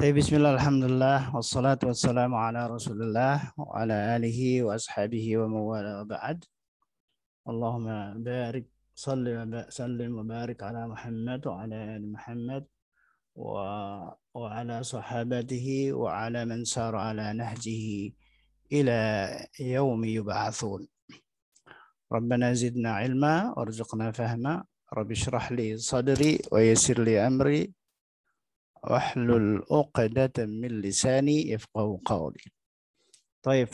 طيب بسم الله الحمد لله والصلاة والسلام على رسول الله وعلى آله وأصحابه ومن والاه وبعد اللهم بارك صل وسلم وبارك على محمد وعلى آل محمد وعلى صحابته وعلى من سار على نهجه إلى يوم يبعثون ربنا زدنا علما وارزقنا فهما رب اشرح لي صدري ويسر لي أمري واحلل عقدة من لساني يفقه قولي طيب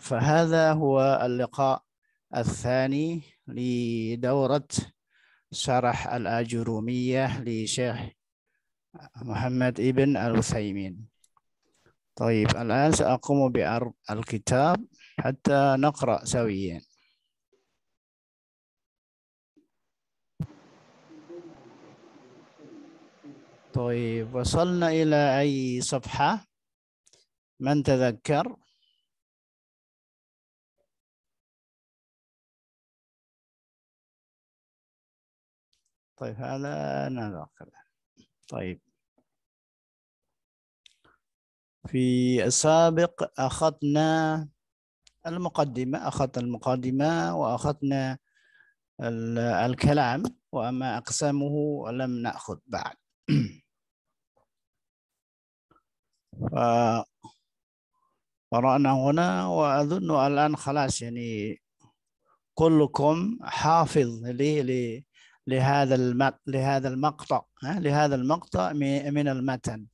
فهذا هو اللقاء الثاني لدورة شرح الأجرومية لشيخ محمد ابن العثيمين طيب الآن سأقوم بعرض الكتاب حتى نقرأ سويا طيب وصلنا إلى أي صفحة من تذكر طيب هذا نذكر طيب في السابق أخذنا المقدمة أخذنا المقدمة وأخذنا الكلام وأما أقسامه لم نأخذ بعد فقرأنا هنا وأظن الآن خلاص يعني كلكم حافظ لهذا المقطع لهذا المقطع لهذا المقطع من المتن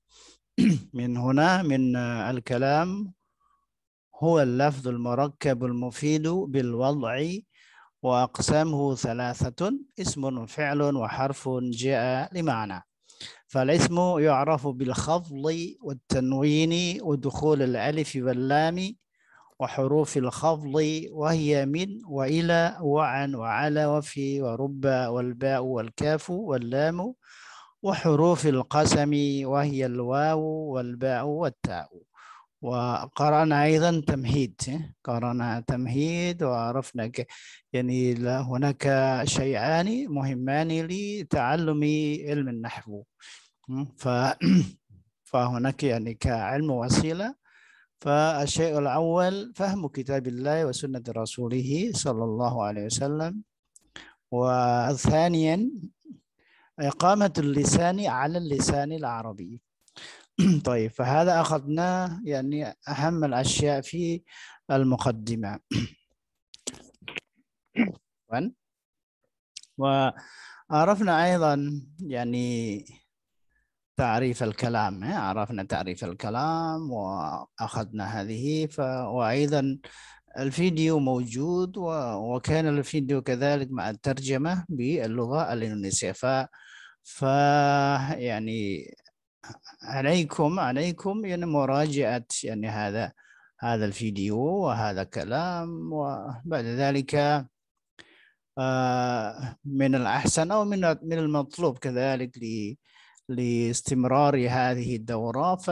من هنا من الكلام هو اللفظ المركب المفيد بالوضع وأقسامه ثلاثة اسم وفعل وحرف جاء لمعنى فالاسم يعرف بالخفض والتنوين ودخول الألف واللام وحروف الخفض وهي من وإلى وعن وعلى وفي ورب والباء والكاف واللام وحروف القسم وهي الواو والباء والتاء وقرأنا أيضا تمهيد قرأنا تمهيد وعرفنا يعني هناك شيئان مهمان لتعلم علم النحو ف فهناك يعني كعلم وسيله فالشيء الاول فهم كتاب الله وسنه رسوله صلى الله عليه وسلم وثانيا إقامة اللسان على اللسان العربي طيب فهذا أخذناه يعني أهم الأشياء في المقدمة وعرفنا أيضا يعني تعريف الكلام عرفنا تعريف الكلام وأخذنا هذه ف... وأيضا الفيديو موجود و... وكان الفيديو كذلك مع الترجمة باللغة الإندونيسية ف... ف يعني عليكم عليكم يعني مراجعة يعني هذا هذا الفيديو وهذا الكلام وبعد ذلك آه، من الأحسن أو من من المطلوب كذلك لي لاستمرار هذه الدورة ف...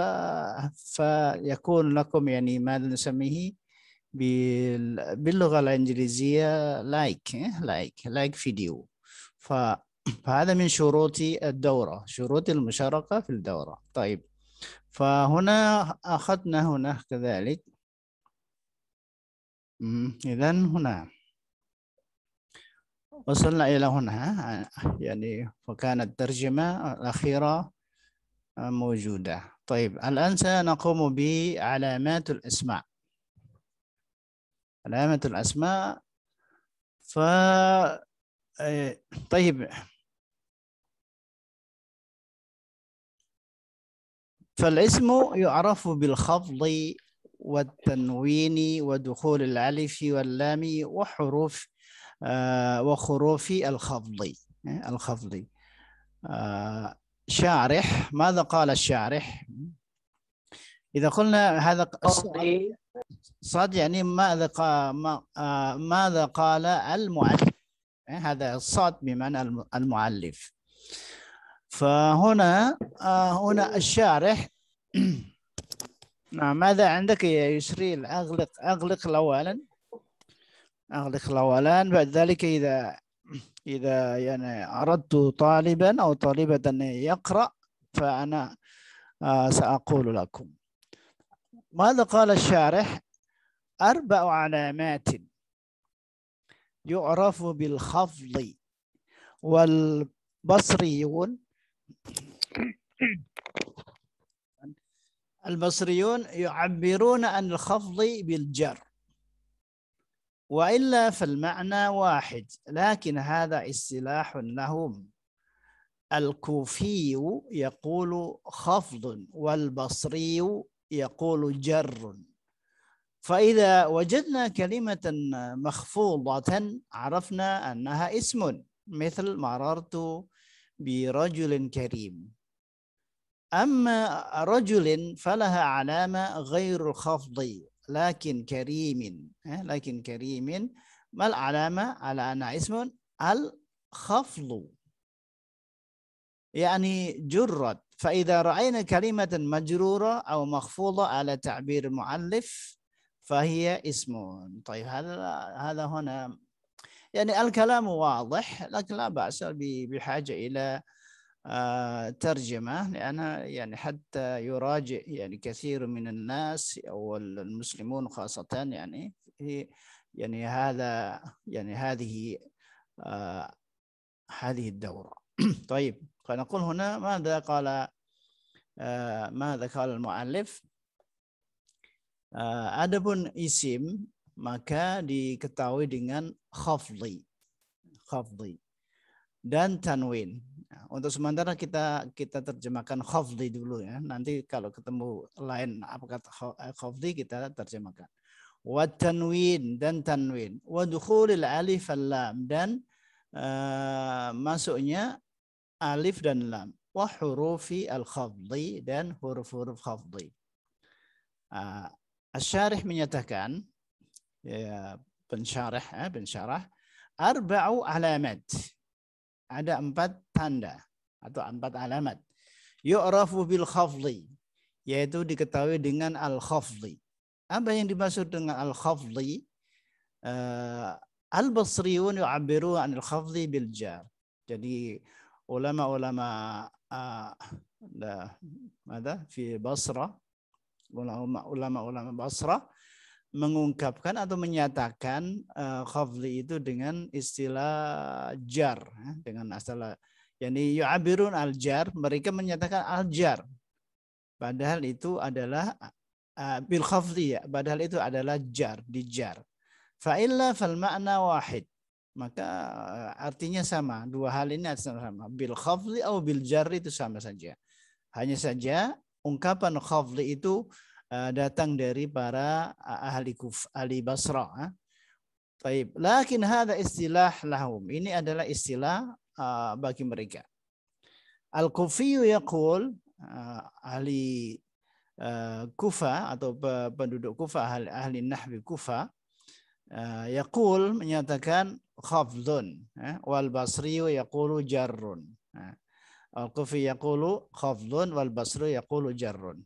فيكون لكم يعني ما نسميه بال... باللغة الإنجليزية لايك لايك لايك فيديو ف... فهذا من شروط الدورة شروط المشاركة في الدورة طيب فهنا أخذنا هنا كذلك إذا هنا وصلنا إلى هنا يعني وكانت الترجمة الأخيرة موجودة طيب الآن سنقوم بعلامات الأسماء علامة الأسماء ف آه، طيب فالاسم يعرف بالخفض والتنوين ودخول الألف واللام وحروف آه، وخروفي الخفضي آه، الخفضي آه، شارح ماذا قال الشارح إذا قلنا هذا صاد يعني ماذا قال ماذا قال المعلم هذا الصاد بمعنى المعلف فهنا هنا الشارح نعم، ماذا عندك يا يسري أغلق أغلق الاولا أغلق الأولان بعد ذلك إذا إذا يعني أردت طالبا أو طالبة أن يقرأ فأنا آه، سأقول لكم ماذا قال الشارح أربع علامات يعرف بالخفض والبصريون البصريون يعبرون عن الخفض بالجر والا فالمعنى واحد لكن هذا اصطلاح لهم الكوفي يقول خفض والبصري يقول جر فإذا وجدنا كلمة مخفوضة عرفنا أنها اسم مثل مررت برجل كريم أما رجل فلها علامة غير الخفض لكن كريم لكن كريم ما العلامة على أنها اسم الخفض يعني جرت فإذا رأينا كلمة مجرورة أو مخفوضة على تعبير المؤلف فهي اسم طيب هذا هذا هنا يعني الكلام واضح لكن لا بأس بحاجة إلى آه، ترجمة لأنها يعني حتى يراجع يعني كثير من الناس أو المسلمون خاصة يعني في يعني هذا يعني هذه آه هذه الدورة طيب فنقول هنا ماذا قال آه ماذا قال المؤلف آه adapun isim maka diketahui dengan khafdi khafdi dan tanwin Nah, untuk sementara kita kita terjemahkan khafdi dulu ya. Nanti kalau ketemu lain apa kata eh, khafdi kita terjemahkan. Wa tanwin dan tanwin. Wa dukhulil alif al lam dan uh, masuknya alif dan lam. Wa hurufi al khafdi dan huruf-huruf khafdi. Uh, ah, Asyarih menyatakan ya, pensyarah, eh, ya, pensyarah arba'u alamat ada empat tanda atau empat alamat. Yu'rafu bil khafli, yaitu diketahui dengan al khafli. Apa yang dimaksud dengan al khafli? Uh, eh, al Basriun yu'abiru an al khafli bil jar. Jadi ulama-ulama uh, ada fi Basra, ulama-ulama Basra mengungkapkan atau menyatakan uh, eh, khafli itu dengan istilah jar ya, dengan asal yani yu'abirun al jar mereka menyatakan al jar padahal itu adalah eh, bil khafli ya padahal itu adalah jar jar fa illa fal makna wahid maka eh, artinya sama dua hal ini artinya sama bil khafli atau bil jar itu sama saja hanya saja ungkapan khafli itu Eh, datang dari para eh, ahli kuf, ahli Basra. Ah. Taib. Lakin hada istilah lahum. Ini adalah istilah uh, bagi mereka. Al-Kufiyu yaqul uh, ahli uh, Kufa atau penduduk Kufa ahli, ahli Nahwi Kufa uh, yaqul menyatakan khafdun wal Basriyu yaqulu jarrun. Al-Kufi yaqulu khafdun wal Basriyu yaqulu jarrun.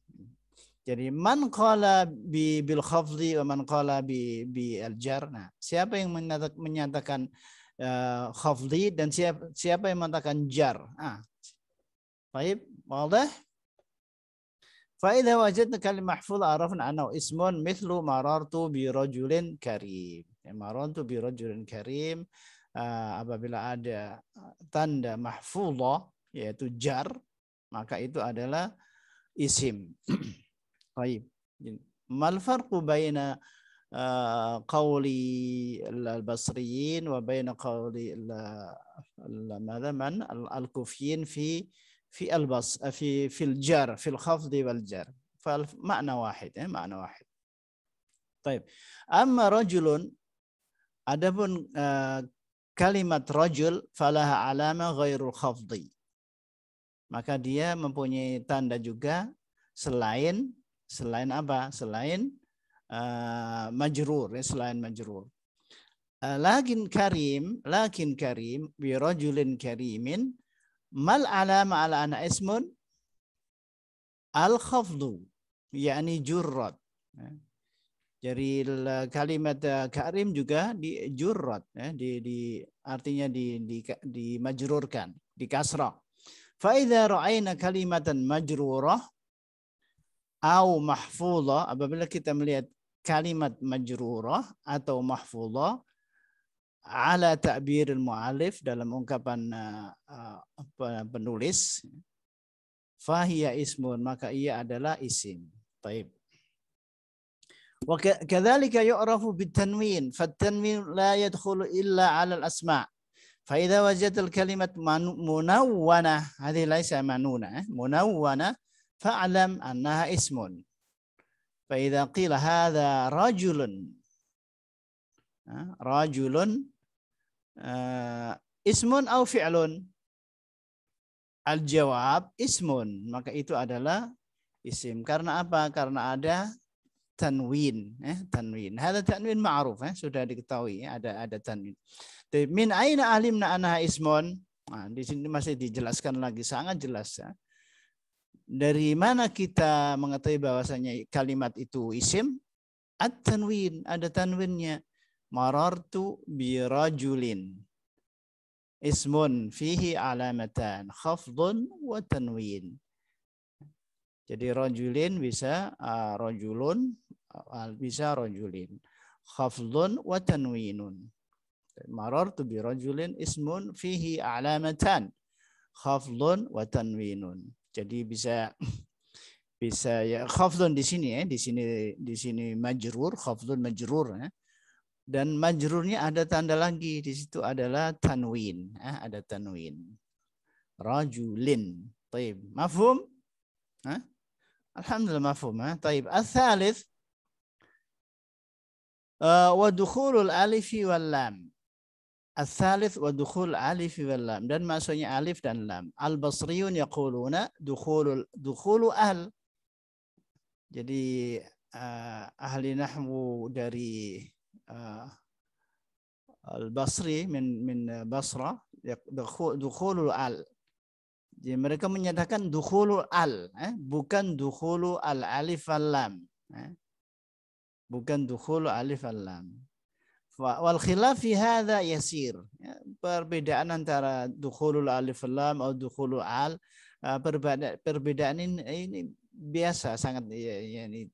Jadi man qala bi bil khafdi wa man qala bi bi al jar. Nah, siapa yang menyatakan uh, eh, khafdi dan siapa siapa yang menyatakan jar? Ah. Baik, wadah. Fa idza wajadna kalim mahfuz arafna annahu ismun mithlu marartu bi rajulin karim. Ya, marartu bi rajulin karim uh, apabila ada tanda mahfuzah yaitu jar maka itu adalah isim. طيب ما الفرق بين قول البصريين وبين قول ماذا من الكوفيين في في البص في في الجر في الخفض والجر فمعنى واحد معنى واحد طيب اما رجل ادب kalimat rajul falaha alama ghairul khafdi maka dia mempunyai tanda juga selain Selain apa? Selain uh, majrur, ya, selain majrur. Uh, lakin karim, lakin karim, bi rajulin karimin, mal alama ala ana ismun al khafdu, yakni jurrat. Ya. Jadi kalimat eh, karim juga di jurrat, ya, di, di artinya di, di, di majrurkan, di kasrah. idza ra'aina kalimatan majrurah au mahfudah apabila kita melihat kalimat majrurah atau mahfudah ala al mu'alif dalam ungkapan uh, uh, penulis fahiya ismun maka ia adalah isim taib wa kadzalika yu'rafu bitanwin fatanwin la yadkhulu illa 'ala al-asma' fa idza wajadta al-kalimat munawwana hadhihi laysa manuna eh, munawwana fa'lam annaha ismun. Fa idza qila hadza rajulun. Rajulun uh, ismun au fi'lun? Al-jawab ismun, maka itu adalah isim. Karena apa? Karena ada tanwin, eh, tanwin. Hadza tanwin ma'ruf, eh, sudah diketahui eh, ada ada tanwin. Jadi, min aina alimna annaha ismun? Nah, di sini masih dijelaskan lagi sangat jelas ya. Dari mana kita mengetahui bahwasanya kalimat itu isim? At-tanwin, ada tanwinnya. Marartu birajulin. Ismun fihi alamatan khafdun wa tanwin. Jadi rajulin bisa uh, bisa rajulin. Khafdun wa tanwinun. Marartu birajulin ismun fihi alamatan khafdun wa tanwinun. Jadi bisa bisa ya khafdun di sini ya, di sini di sini majrur, khafdun majrur ya. Dan majrurnya ada tanda lagi di situ adalah tanwin, ya, ada tanwin. Rajulin. Taib. Mafhum? Hah? Alhamdulillah mafhum. Ha? Ya, taib. Al-thalith. Uh, wa alifi wal al Al-Thalith wa dukhul alif wal lam dan maksudnya alif dan lam. Al basriyun yaquluna dukhulul dukhulu ahl. Jadi uh, ahli nahwu dari uh, eh, Al Basri min min Basra ya, dukhul, dukhulul al. Jadi mereka menyatakan dukhulul al eh? bukan dukhul al alif wal lam. Eh? Bukan dukhul alif wal lam. Wal khilaf fi hadza yasir. Ya, perbedaan antara dukhulul alif lam atau dukhulul al e, perbedaan ini, ini biasa sangat ya, ya ini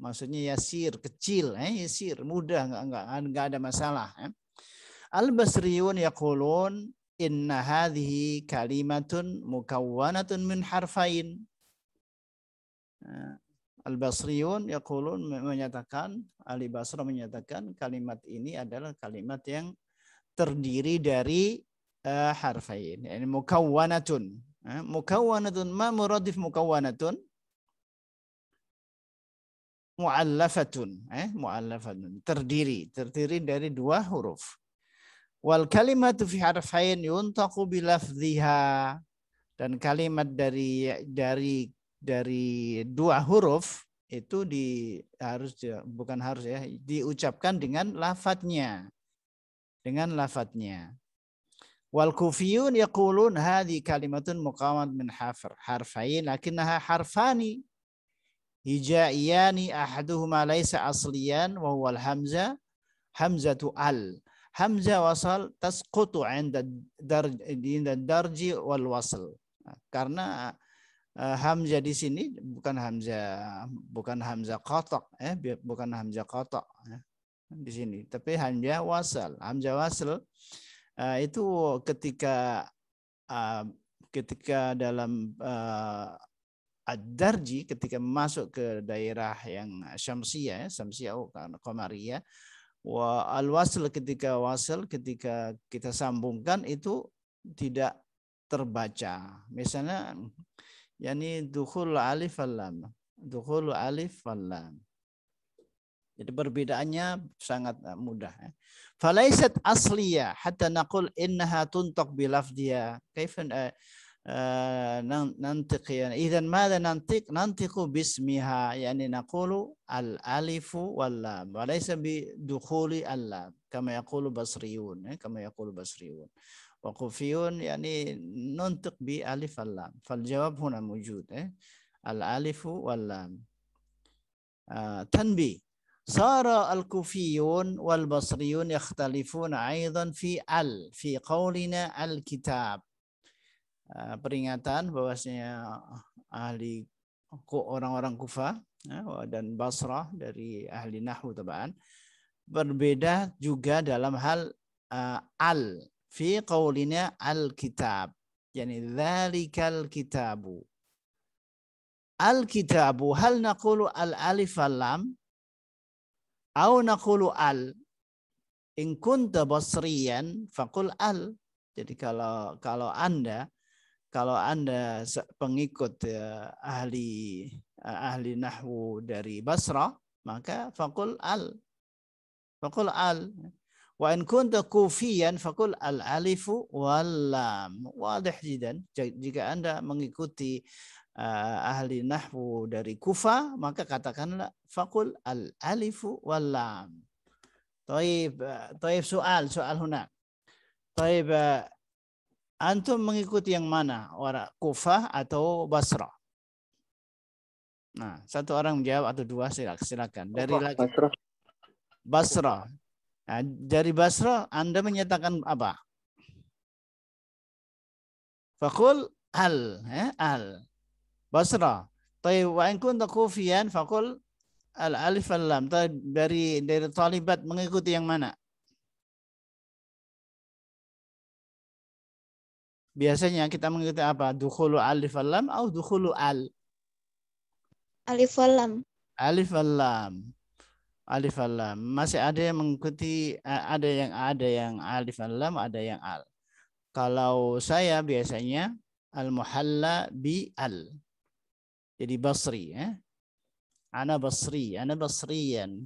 maksudnya yasir kecil eh yasir mudah enggak enggak enggak ada masalah ya. Al Basriyun yaqulun inna hadhihi kalimatun mukawwanatun min harfain. Nah, al Basriun ya yaqulun menyatakan Ali Basra menyatakan kalimat ini adalah kalimat yang terdiri dari uh, harfain yani mukawwanatun uh, mukawwanatun ma muradif mukawwanatun muallafatun eh muallafatun terdiri terdiri dari dua huruf wal kalimatu fi harfain yuntaqu bi dan kalimat dari dari dari dua huruf itu di harus bukan harus ya diucapkan dengan lafadznya dengan lafadznya wal kufiyun yaqulun hadhi kalimatun muqawamat min hafr harfain lakinnaha harfani hijaiyani ahaduhuma laisa asliyan wa huwa hamza hamzatu al hamza wasal tasqutu 'inda darji wal wasl karena Eh, Hamzah di sini bukan Hamzah bukan Hamzah kotok eh, bukan Hamzah kotok ya, eh, di sini tapi Hamzah wasal Hamzah wasal uh, itu ketika uh, ketika dalam uh, ad-darji ketika masuk ke daerah yang syamsiyah ya, syamsiyah oh, qamariyah wa al wasal ketika wasal ketika kita sambungkan itu tidak terbaca misalnya Yani dukhul alif wal lam. Dukhul alif wal lam. Jadi perbedaannya sangat eh, mudah. Ya. Falaisat asliya hatta naqul innaha tuntaq bi lafdhiya. Kaifa eh, eh, nantiq ya? Idzan madza nantiq? Nantiqu bismiha, Yani naqulu al alifu wal lam. Walaisa bi dukhuli al lam kama yaqulu basriyun, ya, kama yaqulu basriyun. Wakufiun yakni nuntuk bi alif alam. lam. Fal jawab huna mujud Al alifu wal lam. tanbi. Sara al kufiyun wal basriyun yakhtalifuna aidan fi al fi qawlina al kitab. peringatan bahwasanya ahli orang-orang kufa dan basrah dari ahli nahu tabaan berbeda juga dalam hal uh, al fi qawlina al-kitab. Yani dhalikal kitabu. Al-kitabu hal naqulu al-alif al-lam au naqulu al in kunta basriyan faqul al. Jadi kalau kalau Anda kalau Anda pengikut eh, ahli eh, ahli nahwu dari Basra, maka faqul al. Faqul al. Wa in kunta kufiyan fakul al-alifu wal-lam. Wadih jidan. Jika Anda mengikuti uh, ahli nahwu dari Kufa, maka katakanlah fakul al-alifu wal-lam. Taib, eh, taib soal, soal huna. Taib, uh, antum mengikuti yang mana? Orang Kufah atau Basra? Nah, satu orang menjawab atau dua silakan. silakan. Dari lagi Basra. Basra. Nah, dari Basra Anda menyatakan apa? Fakul al, eh, al. Basra. Tapi wa in kunta fakul al alif al lam. Dari dari talibat mengikuti yang mana? Biasanya kita mengikuti apa? Dukhulu alif al lam atau dukhulu al? Alif al lam. Alif al lam alif alam Masih ada yang mengikuti eh, ada yang ada yang alif alam ada yang al. Kalau saya biasanya al muhalla bi al. Jadi Basri ya. Ana Basri, ana Basriyan.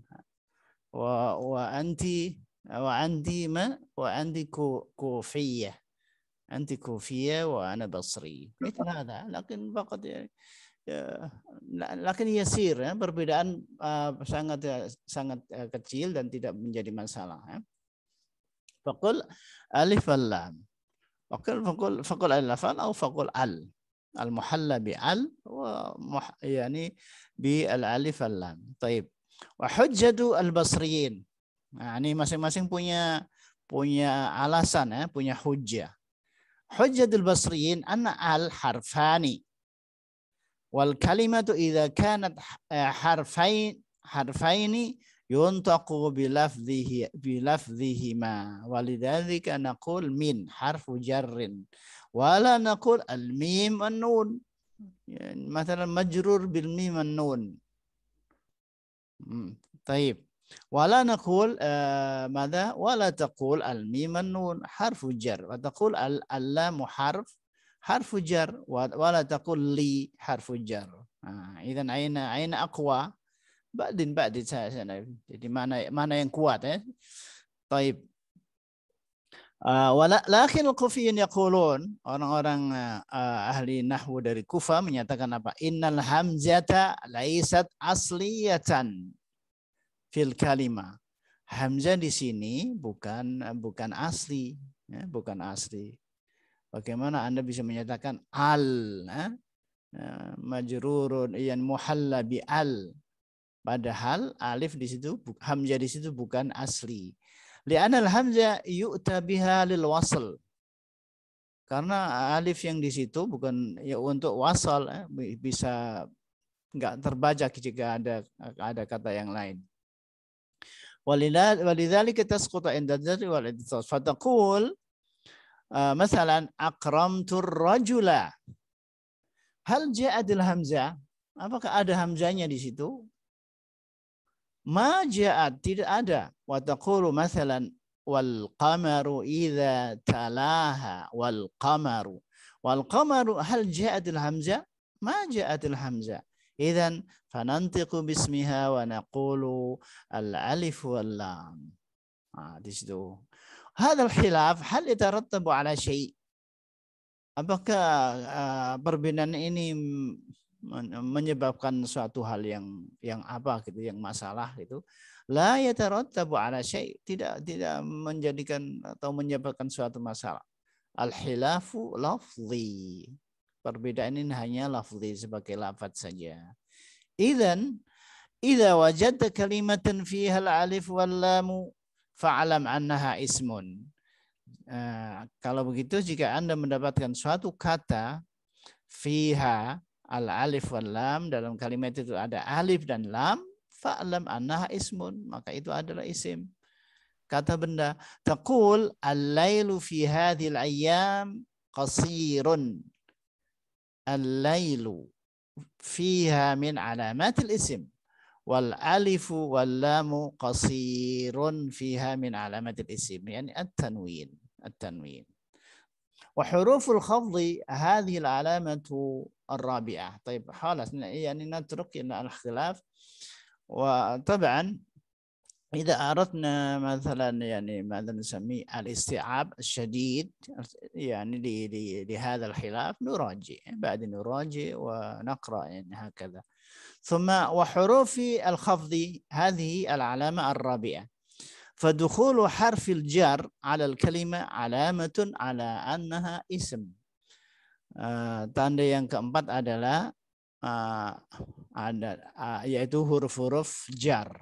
Wa wa anti wa anti ma wa anti ku, kufiyah. anti wa wa ana itu ada, لكن فقط يعني ya, lakin yasir ya perbedaan uh, sangat ya, sangat uh, kecil dan tidak menjadi masalah ya. Fakul alif al lam. Fakul fakul fakul alif al atau fakul al al muhalla bi al wa muh, yani bi al alif al lam. Taib. Wa hujjatu al basriyin. Nah, ini masing-masing punya punya alasan ya, punya hujjah. Hujjatul basriyin anna al harfani والكلمة إذا كانت آه، حرفين حرفين ينطق بلفظه بلفظهما ولذلك نقول من حرف جر ولا نقول الميم والنون يعني مثلا مجرور بالميم والنون طيب ولا نقول آه ماذا ولا تقول الميم النون حرف جر وتقول اللام حرف harfu jar wa la taqul li harfu jar. Nah, idan aina aina aqwa? Ba'din ba'din saya, Jadi mana mana yang kuat ya? Taib. Uh, lakin kufiyin yaqulun orang-orang uh, ahli nahwu dari Kufa menyatakan apa? Innal hamzata laisat asliyatan fil kalima. Hamzah di sini bukan bukan asli, ya, bukan asli. Bagaimana Anda bisa menyatakan al, eh? majrurun yan muhalla bi al. Padahal alif di situ hamzah di situ bukan asli. Li'anal hamzah yu'ta biha lil wasl. Karena alif yang di situ bukan ya untuk wasal eh, ya, bisa nggak terbaca jika ada ada kata yang lain. Walidhalika tasquta inda dzarri wal ittisal. Fataqul مثلا أكرمت الرجل هل جاءت الهمزة apakah ada hamzanya di situ ma ja'at tidak ada wa masalan wal qamaru idza talaha wal qamaru wal qamaru hal ja'at al hamza ma ja'at al hamza idzan fanantiqu bismiha wa naqulu al alif wal lam ah di situ هذا الخلاف hal يترتب ala syai. Apakah perbedaan ini menyebabkan suatu hal yang yang apa gitu, yang masalah gitu? La yatarattabu ala syai. Tidak tidak menjadikan atau menyebabkan suatu masalah. Al hilafu lafzi. Perbedaan ini hanya lafzi sebagai lafaz saja. Idan idza wajadta kalimatan fiha al alif wal lam fa'alam annaha ismun. Eh, kalau begitu jika Anda mendapatkan suatu kata fiha al alif wal lam dalam kalimat itu ada alif dan lam fa'alam annaha ismun maka itu adalah isim. Kata benda taqul al-lailu fi hadhil ayyam qasirun. Al-lailu fiha min alamatil isim. والألف واللام قصير فيها من علامة الاسم يعني التنوين التنوين وحروف الخفض هذه العلامة الرابعة طيب خلاص يعني نترك الخلاف وطبعا إذا أردنا مثلا يعني ماذا نسميه الاستيعاب الشديد يعني لهذا الخلاف نراجع بعد نراجع ونقرأ يعني هكذا ثم وحروف الخفض هذه العلامة الرابعة فدخول حرف الجر على الكلمة علامة على أنها اسم tanda yang keempat adalah uh, ada uh, yaitu huruf-huruf jar.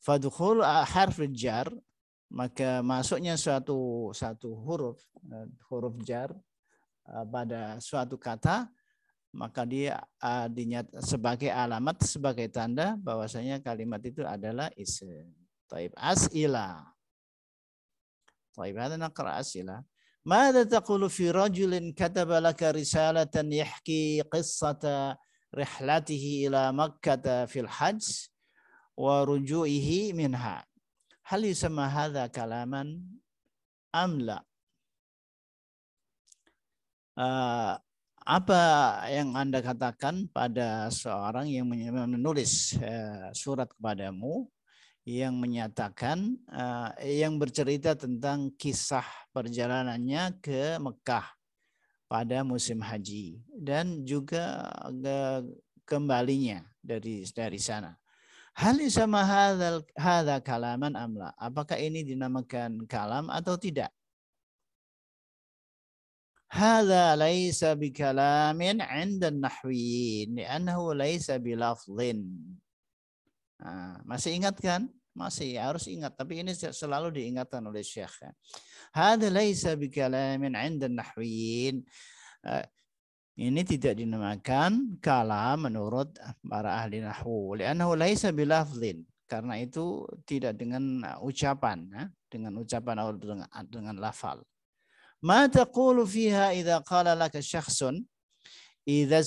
Fadkhul harf jar maka masuknya suatu satu huruf uh, huruf jar uh, pada suatu kata maka dia uh, dinyat sebagai alamat sebagai tanda bahwasanya kalimat itu adalah isim. Taib asila. Taib hadza naqra asila. Mada taqulu fi rajulin kataba laka risalatan yahki qissata rihlatihi ila Makkah fil hajj wa rujuihi minha. Hal yusama hadza kalaman amla? Uh, apa yang Anda katakan pada seorang yang menulis eh, surat kepadamu yang menyatakan eh, yang bercerita tentang kisah perjalanannya ke Mekah pada musim haji dan juga eh, kembalinya dari dari sana. Hal sama hadal, hadal kalaman amla. Apakah ini dinamakan kalam atau tidak? Hada ليس بكلام عند النحويين لأنه ليس بلفظ masih ingat kan masih harus ingat tapi ini selalu diingatkan oleh Syekh ya. Hada laisa ليس بكلام عند النحويين ini tidak dinamakan kalam menurut para ahli nahwu li'annahu laisa bilafzin karena itu tidak dengan ucapan ya. dengan ucapan atau dengan, dengan lafal ما تقول fiha إذا قال لك شخص إذا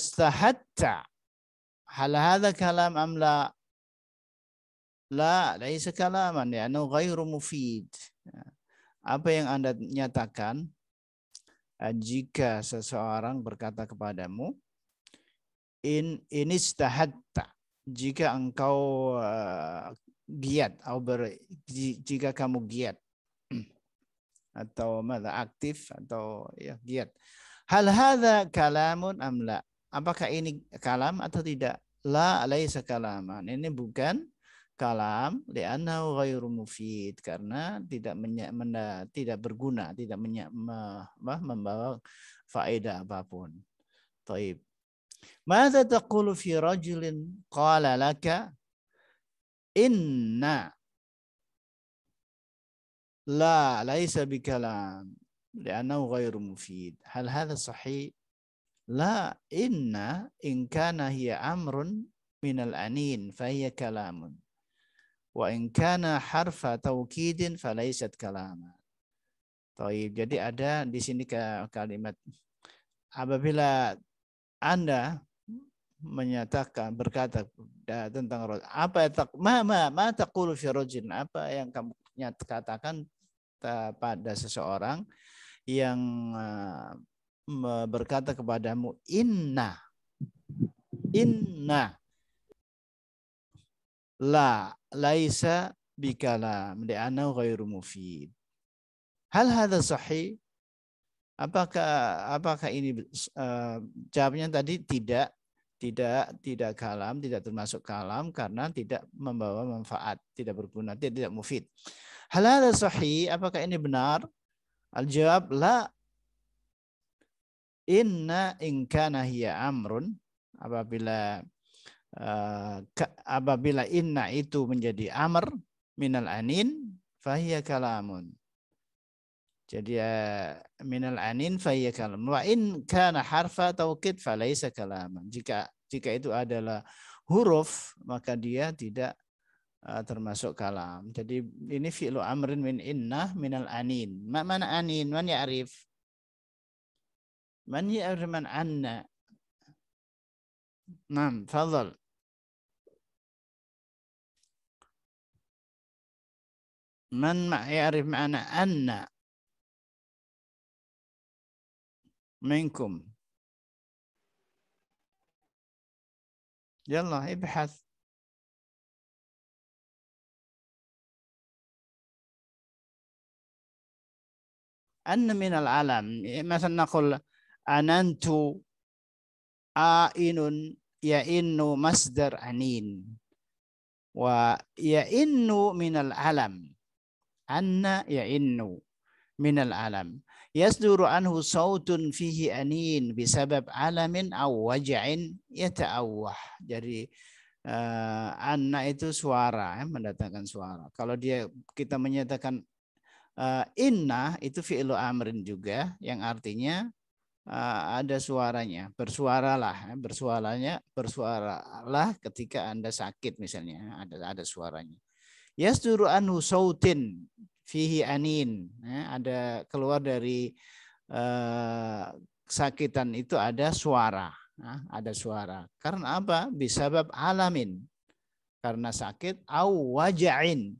هل هذا كلام أم لا لا ليس كلاما لأنه غير مفيد apa yang Anda nyatakan jika seseorang berkata kepadamu in inistahatta jika engkau eh, giat atau jika kamu giat atau mada aktif atau ya giat. Hal hadza kalamun amla? Apakah ini kalam atau tidak? La laisa kalaman. Ini bukan kalam li'annahu ghairu mufid karena tidak menya, menda, tidak berguna, tidak menya, me, membawa faedah apapun. Taib. Mada taqulu fi rajulin qala laka inna لا ليس بكلام لأنه غير مفيد هل هذا صحيح؟ لا إن إن كان هي أمر من الأنين فهي كلام وإن كان حرف توكيد فليست كلاما طيب jadi ada di sini kalimat apabila Anda menyatakan berkata tentang apa tak ma ma ma taqulu fi rajulin apa yang kamu katakan pada seseorang yang eh, berkata kepadamu inna inna la laisa bikala li'annahu ghairu mufid hal hadza sahih apakah apakah ini uh, jawabnya tadi tidak tidak tidak kalam, tidak termasuk kalam karena tidak membawa manfaat, tidak berguna, tidak, tidak mufid. Hal ada sahih? Apakah ini benar? Al jawab la. Inna in kana hiya amrun apabila uh, apabila inna itu menjadi amr minal anin fahiya kalamun. Jadi ya, minal anin faya kalam. Wa in kana harfa taukid falaisa kalam. Jika jika itu adalah huruf maka dia tidak uh, termasuk kalam. Jadi ini fi'lu amrin min inna minal anin. Ma mana anin? Man ya'rif? Man ya'rif man anna? Naam, fadhal. Man ma ya'rif ma'ana anna? منكم يلا ابحث أن من العلم مثلا نقول أننت آئن يئن مصدر أنين ويئن من العلم أن يئن من العلم yasduru anhu sautun fihi anin bisabab alamin aw waj'in yata'awwah. Jadi uh, anak itu suara ya, mendatangkan suara. Kalau dia kita menyatakan uh, inna itu fi'lu amrin juga yang artinya uh, ada suaranya, bersuaralah, ya, bersuaranya, bersuaralah ketika Anda sakit misalnya, ada ada suaranya. Yasduru anhu sautin fihi anin ya, ada keluar dari uh, kesakitan itu ada suara ya, ada suara karena apa bisabab alamin karena sakit au wajain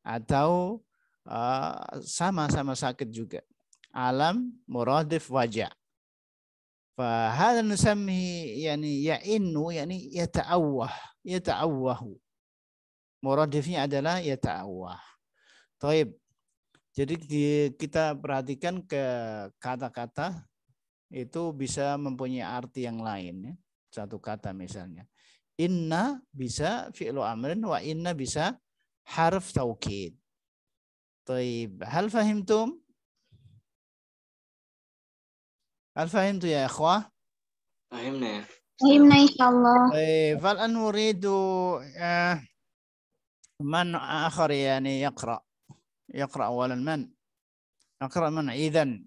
atau eh, sama-sama uh, sakit juga alam muradif wajah فهذا نسميه yani yainu yani يتأوه يتأوه muradifnya adalah يتأوه طيب jadi di, kita perhatikan ke kata-kata itu bisa mempunyai arti yang lain. Ya. Satu kata misalnya. Inna bisa fi'lu amrin wa inna bisa harf taukid. Taib. Hal fahimtum? Hal fahimtum ya ikhwah? Fahimna ya. Fahimna إن شاء الله فالآن أريد man آخر yani yakra' يقرأ أولا من أقرأ من إذن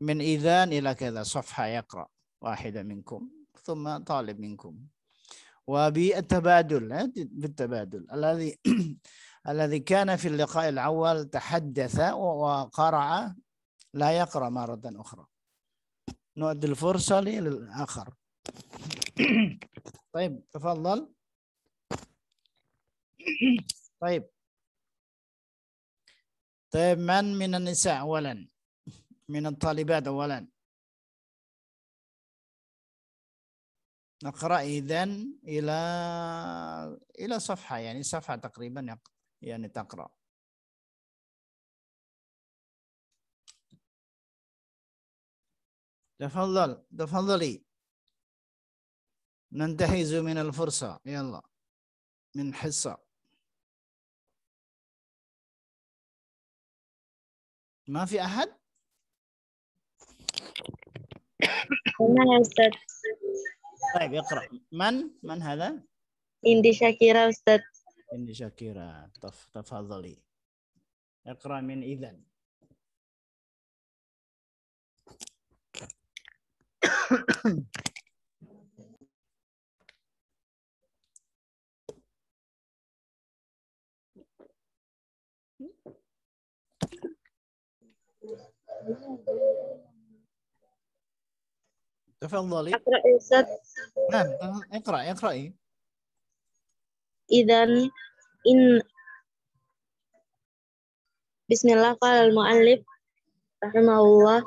من إذان إلى كذا صفحة يقرأ واحدة منكم ثم طالب منكم وبالتبادل بالتبادل الذي الذي كان في اللقاء الأول تحدث وقرأ لا يقرأ مرة أخرى نؤدي الفرصة للآخر طيب تفضل طيب طيب من من النساء أولا من الطالبات أولا نقرأ اذا إلى إلى صفحة يعني صفحة تقريبا يعني تقرأ تفضل تفضلي ننتهز من الفرصة يلا من حصة ما في احد هنا استاذ طيب اقرا من من هذا اندي شاكيرا استاذ اندي شاكيرا تفضلي اقرا من اذا تفضلي اقرا يا نعم اقرا اقراي إذا إن بسم الله قال المؤلف رحمه الله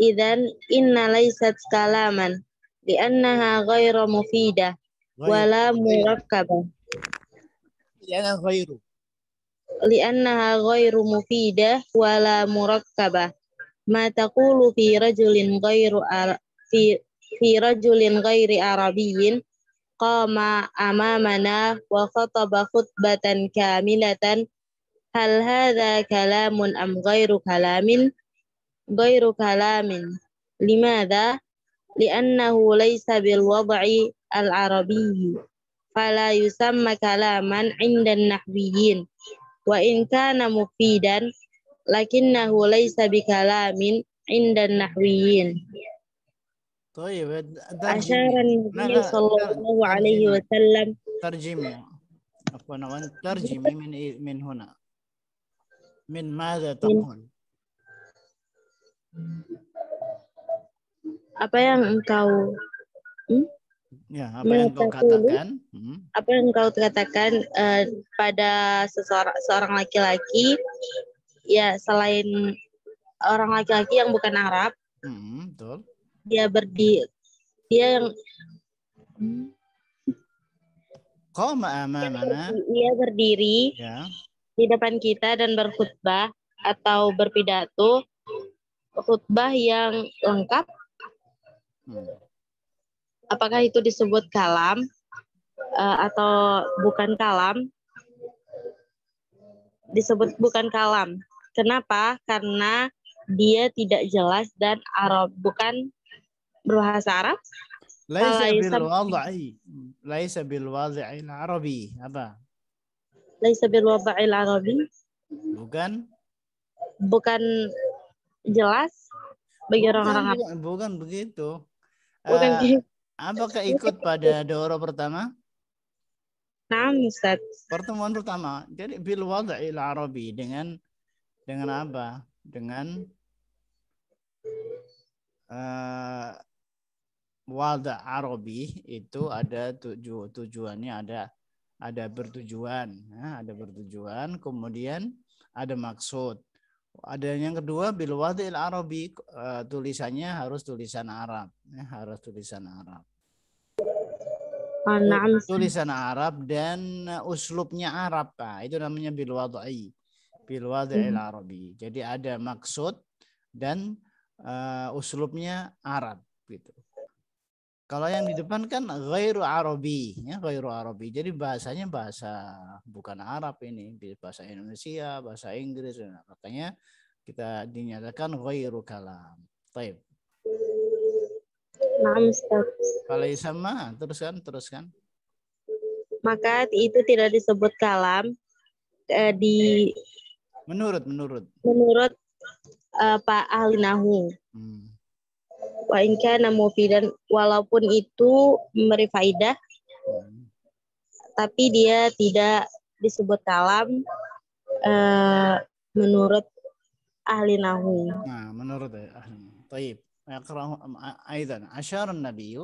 إذا إن ليست كلاما لأنها غير مفيدة ولا مركبة لأنها غير لأنها غير مفيدة ولا مركبة ma taqulu fi rajulin ghairu fi fi rajulin ghairi arabiyyin qama amamana wa khataba khutbatan kamilatan hal hadha kalamun am ghairu kalamin ghairu kalamin limadha li'annahu laysa bil wad'i al arabiyyi fala yusamma kalaman 'inda an nahwiyyin wa in kana mufidan lakinnahu laysa bikalamin indan nahwiyin. طيب أشار النبي صلى الله عليه وسلم ترجمي عفوا ترجمي من من هنا من ماذا تقول؟ apa yang engkau hmm? ya apa yang engkau katakan hmm? apa yang engkau katakan uh, pada seseorang seorang laki-laki ya selain orang laki-laki yang bukan Arab hmm, betul dia berdi dia yang hmm. Qama mana? Dia berdiri ya. di depan kita dan berkhutbah atau berpidato khutbah yang lengkap. Hmm. Apakah itu disebut kalam uh, atau bukan kalam? Disebut bukan kalam. Kenapa? Karena dia tidak jelas dan Arab bukan berbahasa Arab. Laisa bil wad'i. Laisa bil wad'i Arabi. Apa? Laisa bil wad'i Arabi. Bukan bukan jelas bagi orang-orang bukan, bukan begitu. Bukan uh, gitu. Apakah ikut pada doro pertama? Nah, Ustaz. Pertemuan pertama. Jadi bil wad'i Arabi dengan dengan apa? Dengan uh, walda arabi itu ada tuju tujuannya ada ada bertujuan, ya, ada bertujuan, kemudian ada maksud. Ada yang kedua bil wadil arabi uh, tulisannya harus tulisan Arab, ya, harus tulisan Arab. Tulisan Arab dan uslubnya Arab, pak. Nah, itu namanya bil fil wad'il hmm. arabi. Jadi ada maksud dan uh, uslubnya Arab gitu. Kalau yang di depan kan ghairu arabi, ya ghairu arabi. Jadi bahasanya bahasa bukan Arab ini, bahasa Indonesia, bahasa Inggris. Nah, makanya kita dinyatakan ghairu kalam. Baik. Nah, Kalau yang Kalau sama, teruskan, teruskan. Maka itu tidak disebut kalam, eh, di eh. Menurut, menurut. Menurut uh, Pak ahli nahu. Hmm. Wa in walaupun itu memberi faidah hmm. tapi dia tidak disebut kalam uh, menurut ahli nahu. Nah, menurut ya, ahli. Baik. يقرأ أيضا أشار النبي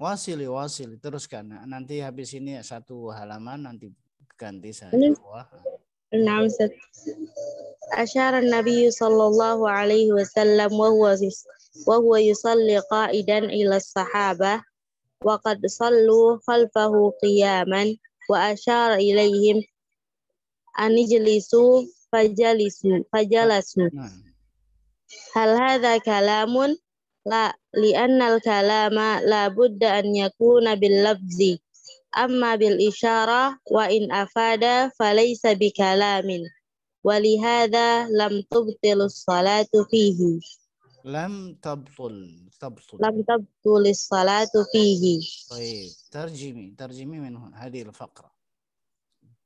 wasili wasili teruskan nanti habis ini satu halaman nanti ganti saja. Enam set. Ashar Nabi Sallallahu Alaihi Wasallam, wahyu wahyu yusalli qaidan ila sahabah, wakad sallu khalfahu qiyaman, wa ashar ilaihim anijlisu fajalisu fajalasu. Nah. Hal hadha kalamun la li'anna al-kalama la budda an yakuna bil-lafzi amma bil isyara wa in afada falaysa bikalamin hadha lam tubtil salatu fihi lam tabtul tabtul lam tabtul salatu fihi طيب ترجمي ترجمي من هذه الفقرة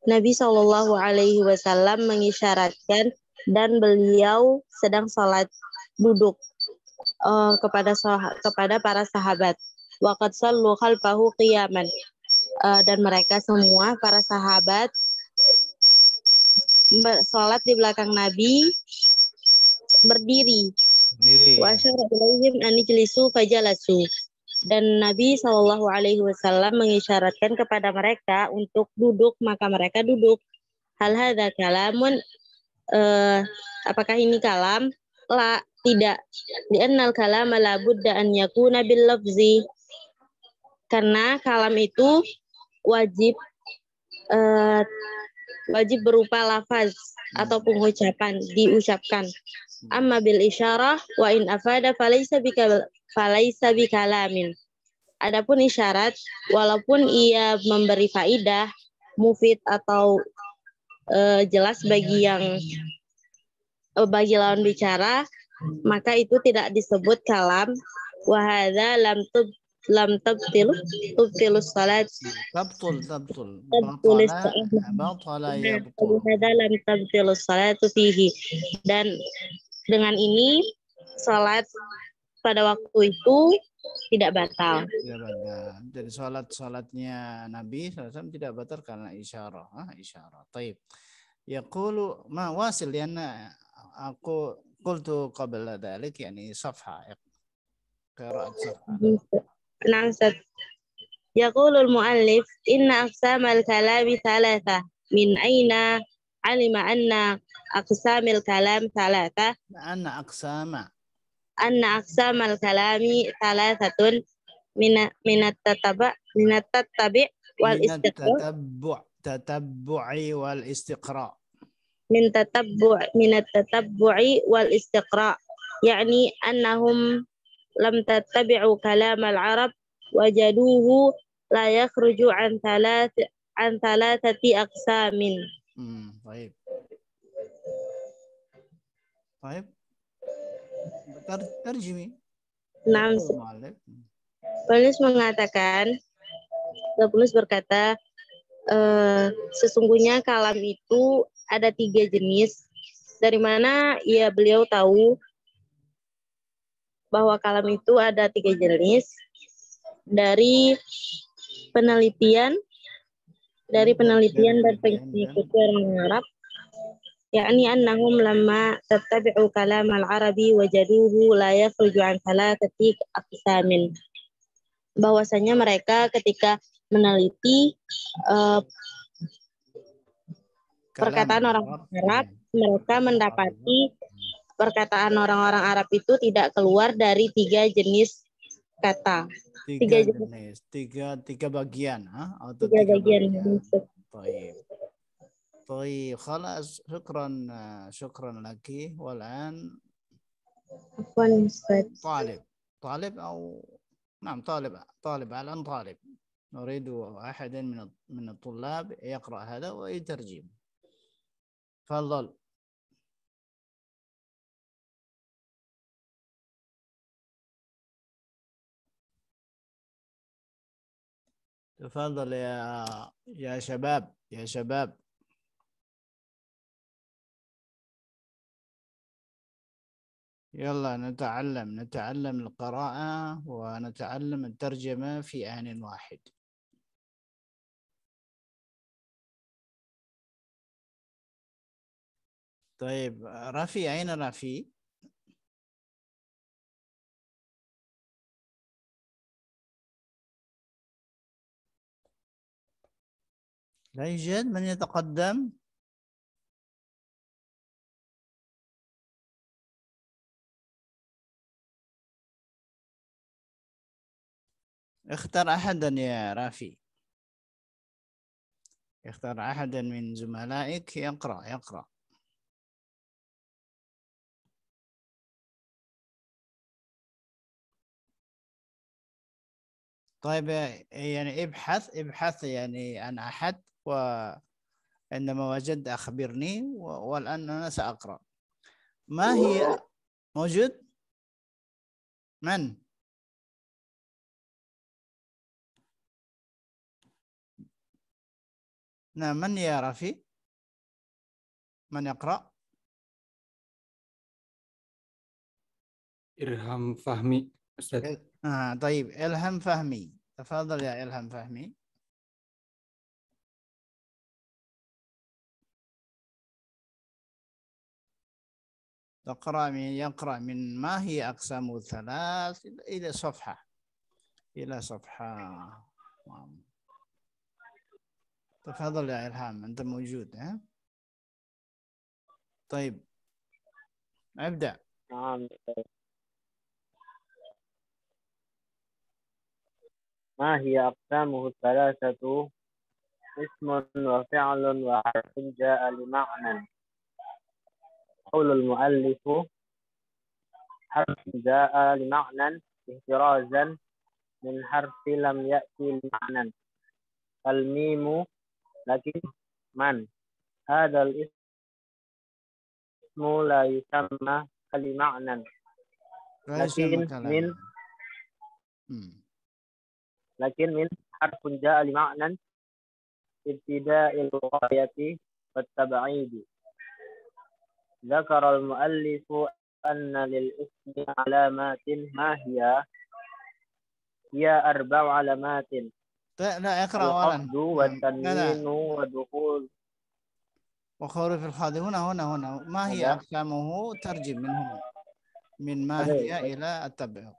Nabi Shallallahu Alaihi Wasallam mengisyaratkan dan beliau sedang sholat duduk uh, kepada sah kepada para sahabat. Wakat sallu khalfahu qiyaman uh, dan mereka semua para sahabat sholat di belakang Nabi berdiri. berdiri anijlisu fajalasu. Dan Nabi Shallallahu Alaihi Wasallam mengisyaratkan kepada mereka untuk duduk, maka mereka duduk. Hal hal kalamun, eh, apakah ini kalam? La, tidak. enal kalam la budda an yakuna Karena kalam itu wajib uh, wajib berupa lafaz atau pengucapan diucapkan. Amma bil isyarah wa in afada falaysa bika falaysa bikalamin. Adapun isyarat walaupun ia memberi faidah, mufid atau uh, jelas bagi yang uh, bagi lawan bicara, maka itu tidak disebut kalam wahada lam tub lam tabtil tabtil salat tabtul tabtul tabtul salat lam tabtil salat fihi dan dengan ini salat pada waktu itu tidak batal. Tidak batal. Jadi salat salatnya Nabi SAW tidak batal karena isyarah. Ah, isyarah. Taib. Yaqulu ma wasil lianna eh, aku qultu qabla dhalik yani safha ya. qira'at safha. نعم ست يقول المؤلف إن أقسام الكلام ثلاثة من أين علم أن أقسام الكلام ثلاثة أن أقسام أن أقسام الكلام ثلاثة من من التتبع من التتبع والاستقراء من التتبع تتبع والاستقراء من تتبع من التتبع والاستقراء يعني أنهم lam tattabi'u kalam al-Arab wajaduhu la yakhruju an thalath an thalathati aqsamin. Hmm, baik. Baik. Ter terjemi. Naam. Oh, penulis mengatakan, eh, penulis berkata, e, sesungguhnya kalam itu ada tiga jenis, dari mana ya beliau tahu bahwa kalam itu ada tiga jenis dari penelitian dari penelitian dan pengikuti orang Arab yakni annahum lama tattabi'u kalam al-arabi wajaduhu la yakhruju an thalathati aqsamin bahwasanya mereka ketika meneliti uh, perkataan orang Arab mereka mendapati perkataan orang-orang Arab itu tidak keluar dari tiga jenis kata. Tiga, tiga jenis, Tiga, tiga bagian. Ha? Atau tiga, tiga bagian. bagian. Baik. Baik, khalas. Syukran, eh, syukran lagi. Walan. Afwan, Ustaz. Talib. Talib atau... Nah, talib. Talib, alam talib. نريد أحدا من من الطلاب يقرأ هذا ويترجم تفضل تفضل يا يا شباب يا شباب يلا نتعلم نتعلم القراءة ونتعلم الترجمة في آن واحد طيب رفي أين رفي؟ لا يوجد من يتقدم اختر أحدا يا رافي اختر أحدا من زملائك يقرأ يقرأ طيب يعني ابحث ابحث يعني عن أحد وعندما وجدت أخبرني والآن أنا سأقرأ ما هي موجود؟ من؟ نعم من يا رفي؟ من يقرأ؟ إلهام فهمي أستاذ آه طيب إلهام فهمي تفضل يا إلهام فهمي يقرا من يقرأ من ما هي أقسام الثلاث إلى صفحة إلى صفحة تفضل يا إلهام أنت موجود ها طيب ابدأ نعم ما هي أقسامه الثلاثة اسم وفعل وحرف جاء لمعنى يقول المؤلف حرف جاء لمعنى احترازا من حرف لم يأتي لمعنى الميم لكن من هذا الاسم لا يسمى لمعنى لكن من لكن من حرف جاء لمعنى ابتداء الغاية والتبعيد ذكر المؤلف أن للاسم علامات ما هي؟ هي أربع علامات لا اقرأ أولا والتنوين ودخول وخروف الخاضع هنا هنا هنا ما هي أقسامه ترجم من هنا من ما هي إلى التبع.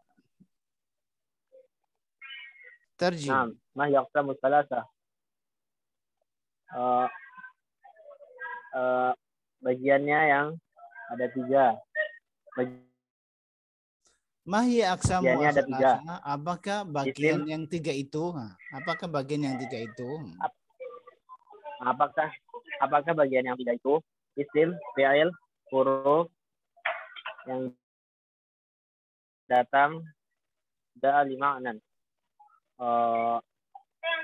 ترجم نعم ما هي أقسام الثلاثة آه آه bagiannya yang ada tiga. Bagi... Mahi aksamu ada tiga. Apakah bagian yang tiga itu? Apakah bagian yang tiga itu? Apakah apakah bagian yang tiga itu? Isim, fi'il, huruf yang datang lima anan. Uh, eh,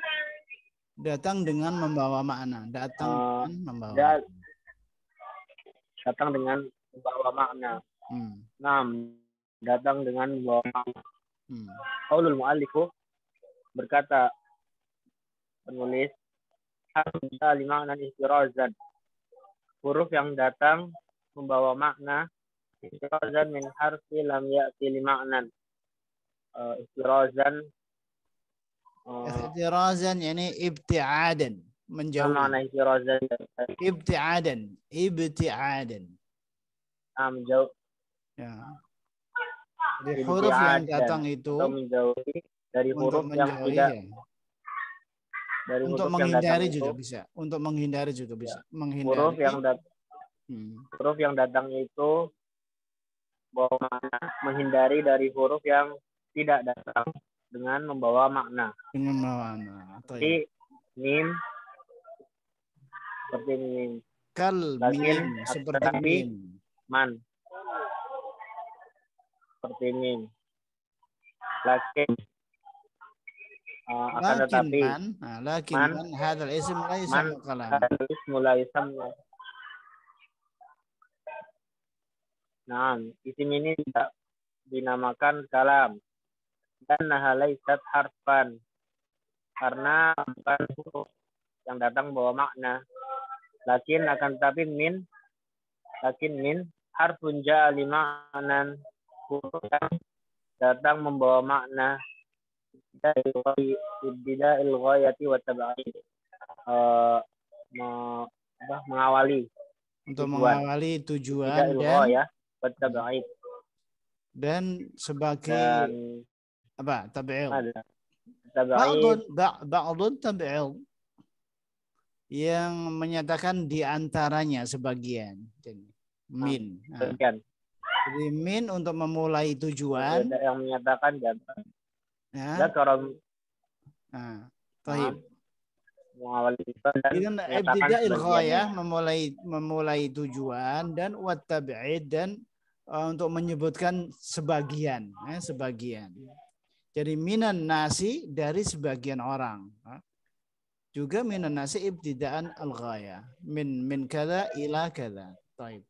datang dengan membawa makna. Datang uh, dengan membawa. Da, datang dengan membawa makna. Hmm. datang dengan membawa makna. Hmm. mu'alliku berkata penulis hamza lima dan istirazan. Huruf yang datang membawa makna istirazan min harfi lam ya'ti lima ma'nan. Uh, eh, istirazan uh, istirazan yani ibti'adan menjauhi. Ibtiadan, ibtiadan. Nah, menjauh. Ya. huruf yang datang itu dari huruf menjauhi, yang tidak ya. dari untuk menghindari juga itu, bisa, untuk menghindari juga bisa, ya. menghindari. Huruf yang datang hmm. huruf yang datang itu bahwa makna, menghindari dari huruf yang tidak datang dengan membawa makna. Dengan makna. Atau ya. Jadi, mim seperti mim. Kal mim seperti mim. Man seperti mim. Lakin uh, akan tetapi man, nah, lakin man, man hadal ism laisa kalam. Hadal ism laisa Nah, isim ini tidak dinamakan kalam dan nahalaisat harfan karena bukan huruf yang datang bawa makna Lakin akan tetapi min lakin min harfun ja'a lima anan huruf datang membawa makna ibtida'il ghayati wa tab'id eh mengawali untuk mengawali tujuan dan ya dan sebagai dan, apa tabi'il ba'dun ba'dun tabi'il yang menyatakan diantaranya sebagian. jadi Min. Nah, Jadi min untuk memulai tujuan. jadi yang menyatakan diantaranya. Nah. Zakara. Nah. jadi ibtida ya memulai memulai tujuan dan wattabi'id dan uh, untuk menyebutkan sebagian, eh, sebagian. Jadi minan nasi dari sebagian orang. Nah. Juga minan nasi ibtidaan al-ghaya. Min min kada ila kada. Taib.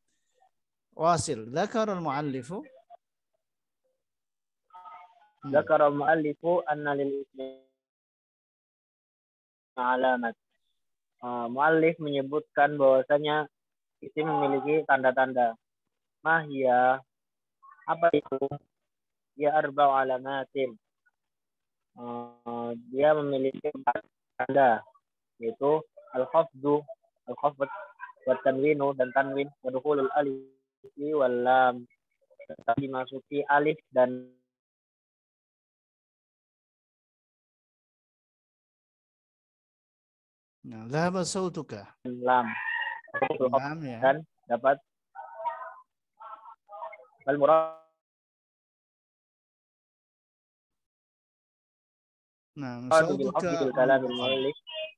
Wasil. Zakar al-muallifu. Zakar hmm. al-muallifu anna lil alamat. Uh, menyebutkan bahwasanya isim memiliki tanda-tanda. Mahya, apa itu? Ya arba'u alamatin. Uh, dia memiliki tanda yaitu al-khafdu, al-khafd, wa tanwinu dan tanwin, wa dukhulul alif wal lam. Tetapi masuki alif dan Nah, dhahaba sautuka. Lam. Lam ya. Dan dapat al murad Nah, sautuka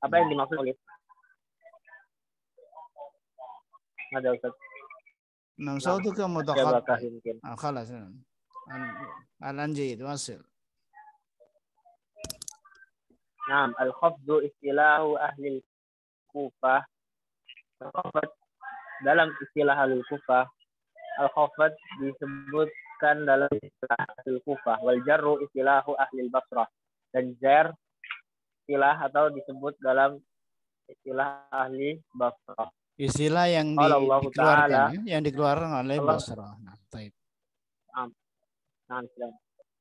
apa yang dimaksud oleh ada Ustaz Nah, soal itu kamu tak Ah, kalah sih. Ya. Alanjit, wasil. Nah, al-khafdu istilahu ahli kufah. Al-khafad dalam istilah ahli kufah. Al-khafad disebutkan dalam istilah ahli kufah. Wal-jarru istilahu ahli basrah. Dan jar istilah atau disebut dalam istilah ahli Basrah. Istilah yang di, dikeluarkan ya? yang dikeluarkan oleh Basrah. Nah, taib. Kalau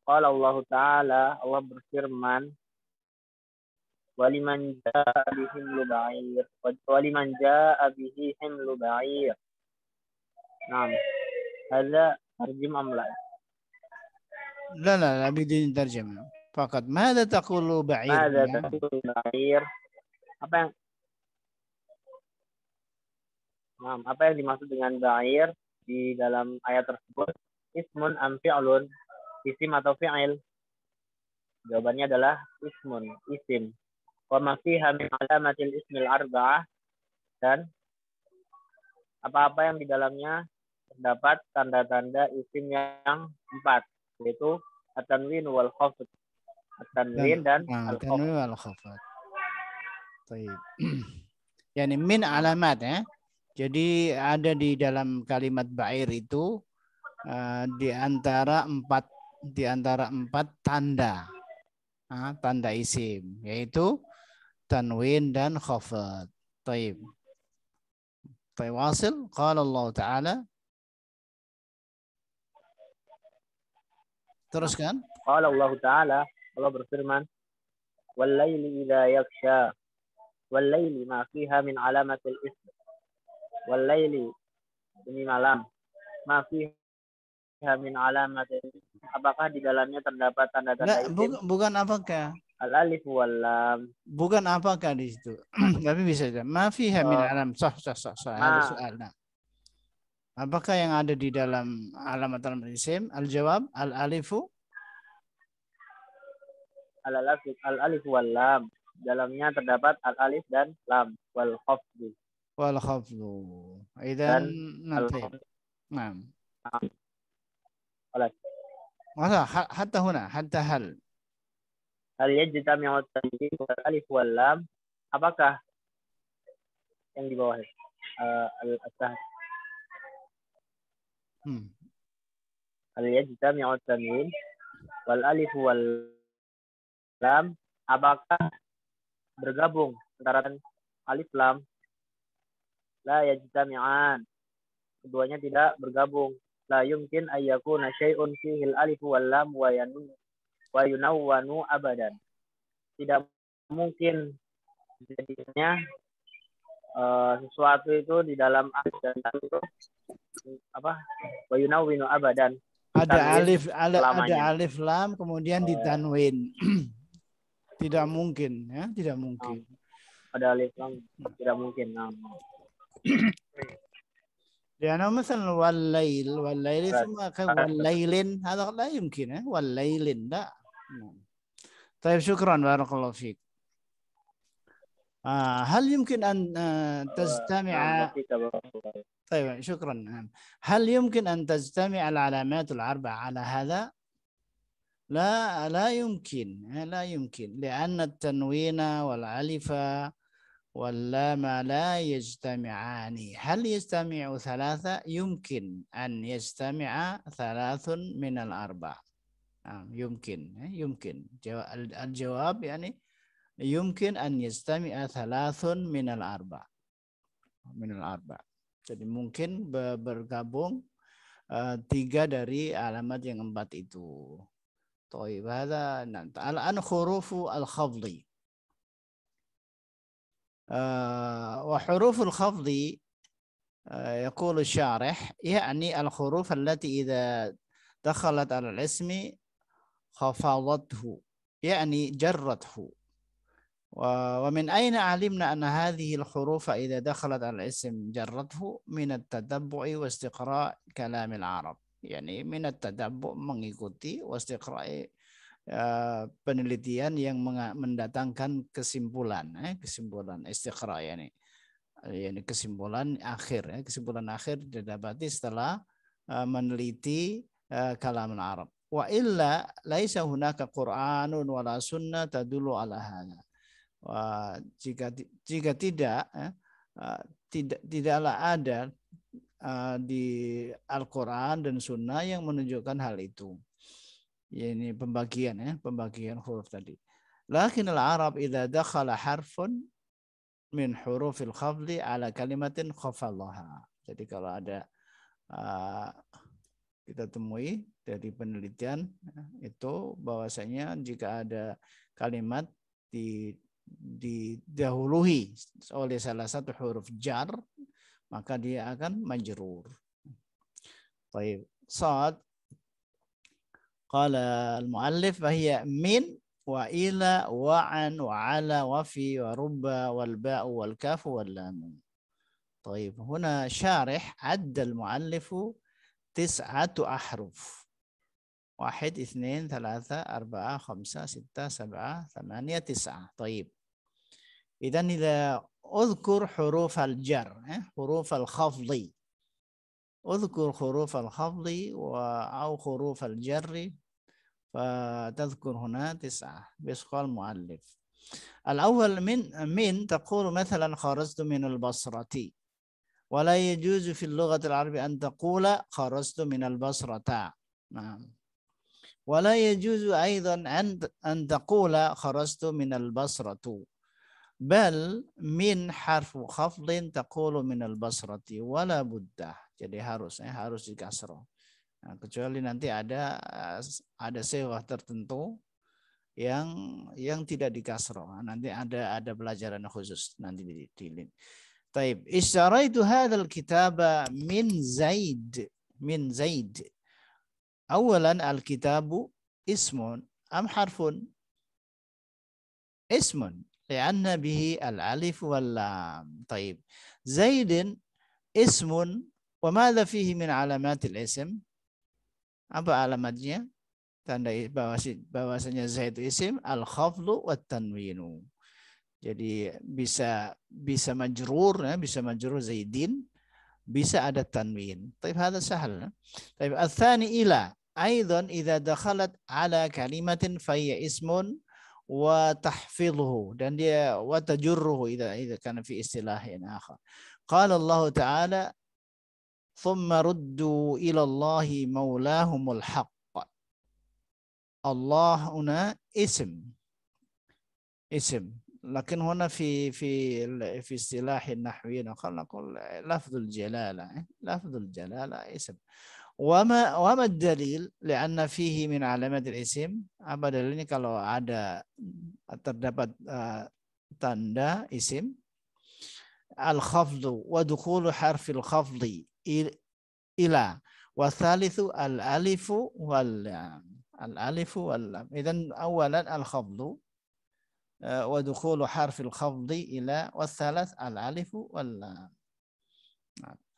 nah, Allah Ta'ala, Allah berfirman, Waliman ja'a bihi himlu ba'ir. Waliman ja'a bihi himlu ba'ir. Nah, هذا ترجمة أم La la لا لا Fakat mada takulu ba'ir. Mada ya. takulu ba'ir. Apa yang apa yang dimaksud dengan ba'ir di dalam ayat tersebut? Ismun am fi'lun. Isim atau fi'il. Jawabannya adalah ismun, isim. Wa ma fiha min alamatil ismil arba'ah dan apa-apa yang di dalamnya terdapat tanda-tanda isim yang empat yaitu atanwin wal khafd tanwin dan al tanwin wal khafat. Baik. min alamat ya. Jadi ada di dalam kalimat ba'ir itu uh, di antara empat di antara empat tanda uh, tanda isim yaitu tanwin dan khafat. Taib. Taib wasil. Qala Allah Ta'ala. Teruskan. Qala Allah Ta'ala. Allah berfirman, "Wallayli idza yaksha wallayli ma fiha min alamatil ism." Wallayli demi malam, ma fiha min alamatil Apakah di dalamnya terdapat tanda-tanda ism? Bukan, bukan apakah? Al-alif wallam. Bukan apakah di situ. Tapi bisa saja. Ma fiha min oh. alam. Sah, sah, sah, sah. Ada ah. soal. Nah. Apakah yang ada di dalam alamat al-isim? Al-jawab, al-alifu, al-alif wal lam. Dalamnya terdapat al-alif dan lam wal khafdu. Wal khafdu. Idan nanti. Naam. Khalas. Masa hatta huna, hatta hal. Hal yajtami'u at tadi wal alif wal lam? Apakah yang di bawah uh, eh, al-asah hmm. al yajtami'u at tadi wal alif wal Islam, apakah bergabung antara alif lam la yajtami'an keduanya tidak bergabung la yumkin ayyakuna syai'un fihil alif wal lam wa yanu wa yunawwanu abadan tidak mungkin jadinya uh, sesuatu itu di dalam alif dan lam itu apa wa yunawwinu abadan ada alif ada, ada alif lam kemudian oh, ya. ditanwin tidak mungkin ya tidak mungkin ah, ada lisan tidak mungkin dia nah. ya, nama misalnya walail walail semua kan walailin ada tidak mungkin ya walailin dah tapi syukran barakallahu fiq Ah, hal mungkin an tajtami'a طيب شكرا هل يمكن ان تجتمع العلامات الاربعه على هذا لا لا يمكن لا يمكن لأن التنوين والألف واللام لا يجتمعان هل يجتمع ثلاثة يمكن أن يجتمع ثلاث من الأربع يمكن يمكن الجواب يعني يمكن أن يجتمع ثلاث من الأربع من الأربع jadi mungkin bergabung uh, tiga dari alamat yang empat itu طيب هذا نعم الآن حروف الخفض آه وحروف الخفض آه يقول الشارح يعني الحروف التي إذا دخلت على الاسم خفضته يعني جرته ومن أين علمنا أن هذه الحروف إذا دخلت على الاسم جرته من التتبع واستقراء كلام العرب yakni minat tadabbur mengikuti wastiqra'i uh, penelitian yang mendatangkan kesimpulan eh, kesimpulan istiqra yakni yakni kesimpulan akhir eh, kesimpulan akhir didapati setelah uh, meneliti uh, kalam Arab wa illa laisa hunaka qur'anun wala sunnah tadullu ala hadha jika jika tidak eh, tidak tidaklah ada Eh, di Al-Quran dan Sunnah yang menunjukkan hal itu. Ya, ini pembagian ya, pembagian huruf tadi. Lakin al-Arab idha dakhala harfun min hurufil khafli ala kalimatin khafallaha. Jadi kalau ada uh, kita temui dari penelitian eh, itu bahwasanya jika ada kalimat di didahului oleh salah satu huruf jar maka dia akan majrur. wa an قال المؤلف wa من وإلى وعن وعلى وفي wal والباء wal lam. طيب هنا شارح عد المؤلف تسعة أحرف واحد اثنين ثلاثة أربعة خمسة ستة سبعة ثمانية تسعة طيب إذا إذا اذكر حروف الجر إيه؟ حروف الخفض اذكر حروف الخفض أو حروف الجر فتذكر هنا تسعة قال المؤلف الأول من من تقول مثلا خرجت من البصرة ولا يجوز في اللغة العربية أن تقول خرجت من البصرة نعم ولا يجوز أيضا أن أن تقول خرجت من البصرة bal min harfu khafdin taqulu min al-basrati wala budda Jadi harus harusnya eh, harus dikasro Nah, kecuali nanti ada eh, ada sewa tertentu yang yang tidak dikasro nah, Nanti ada ada pelajaran khusus nanti di, di link. Taib. Istaraitu hadzal kitaba min Zaid. Min Zaid. Awalan al-kitabu ismun am harfun? Ismun li'anna bihi al-alif wal-lam. Taib. Zaidin ismun wa madha fihi min alamatil ism? Apa alamatnya? Tanda bahwasanya Zaid isim al-khaflu wa tanwinu. Jadi bisa bisa majrur, ya, bisa majrur Zaidin, bisa ada tanwin. Taib hada sahal. Ya. Tapi al-thani ila. Aidan idha dakhalat ala kalimatin faya ismun wa tahfidhuhu dan dia wa tajurruhu idza idza kana fi istilahin akhar. Qala Allah Ta'ala thumma ruddu ila Allah maulahumul haqq. Allah huna ism. Ism. huna fi في في في اصطلاح النحويين قال نقول لفظ الجلاله لفظ الجلاله اسم وما وما الدليل لأن فيه من علامات الاسم Apa dalilnya kalau ada terdapat tanda isim al khafdu wa dukhulu al khafdi ila wa thalithu al alifu wal lam. Al alifu wal lam. idan awalan al khafdu uh, wa dukhulu al khafdi ila wa thalath al alifu wal lam.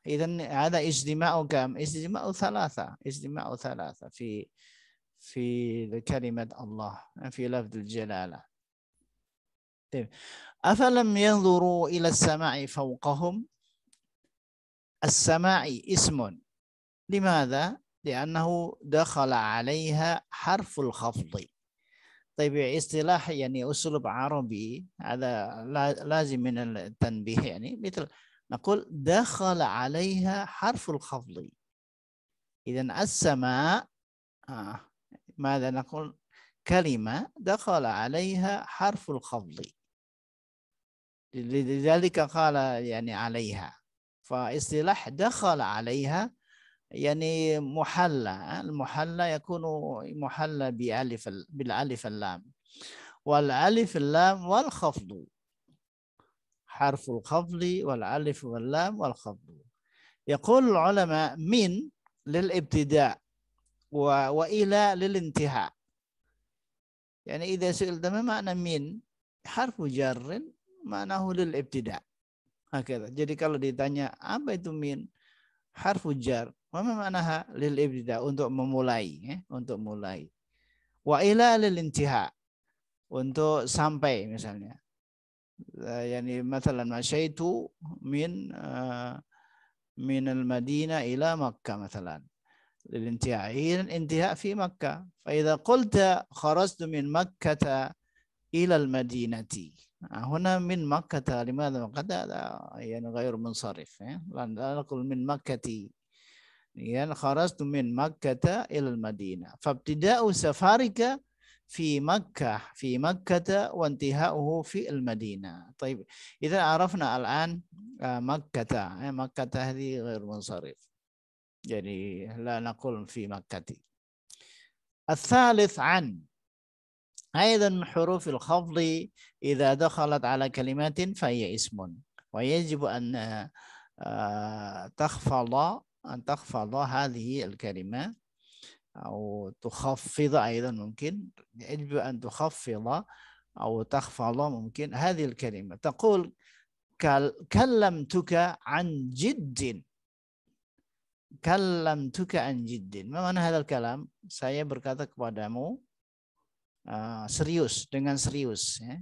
اذا هذا اجتماع كم اجتماع ثلاثه اجتماع ثلاثه في في كلمه الله في لفظ الجلاله طيب افلم ينظروا الى السماء فوقهم السماء اسم لماذا لانه دخل عليها حرف الخفض طيب اصطلاح يعني اسلوب عربي هذا لازم من التنبيه يعني مثل نقول دخل عليها حرف الخفض إذا السماء آه ماذا نقول كلمة دخل عليها حرف الخفض لذلك قال يعني عليها فاصطلاح دخل عليها يعني محلى آه، المحلى يكون محلى بألف بالألف اللام والألف اللام والخفض harful khafli wal alif wal lam wal khafdu. Yaqul ulama min lil ibtida wa wa ila lil intiha. Yani idza su'il dama makna min harfu jarrin ma'nahu lil ibtida. Hakika. Jadi kalau ditanya apa itu min harfu jar, mana ha lil ibtida untuk memulai, ya, untuk mulai. Wa ila lil intiha untuk sampai misalnya يعني مثلا مشيت من آه، من المدينة إلى مكة مثلا للانتهاء هي الانتهاء في مكة فإذا قلت خرجت من مكة إلى المدينة آه، هنا من مكة لماذا قد هذا يعني غير منصرف آه، لا نقول من مكة يعني خرجت من مكة إلى المدينة فابتداء سفرك في مكة في مكة وانتهاؤه في المدينة طيب إذا عرفنا الآن آه، مكة آه، مكة هذه غير منصرف يعني لا نقول في مكة الثالث عن أيضا حروف الخفض إذا دخلت على كلمات فهي اسم ويجب أن آه، تخفض أن تخفض هذه الكلمة أو تخفض أيضا ممكن يجب أن تخفض أو تخفض ممكن هذه الكلمة تقول كلمتك عن جد كلمتك عن جد ما معنى هذا الكلام saya berkata kepadamu uh, serius dengan serius ya.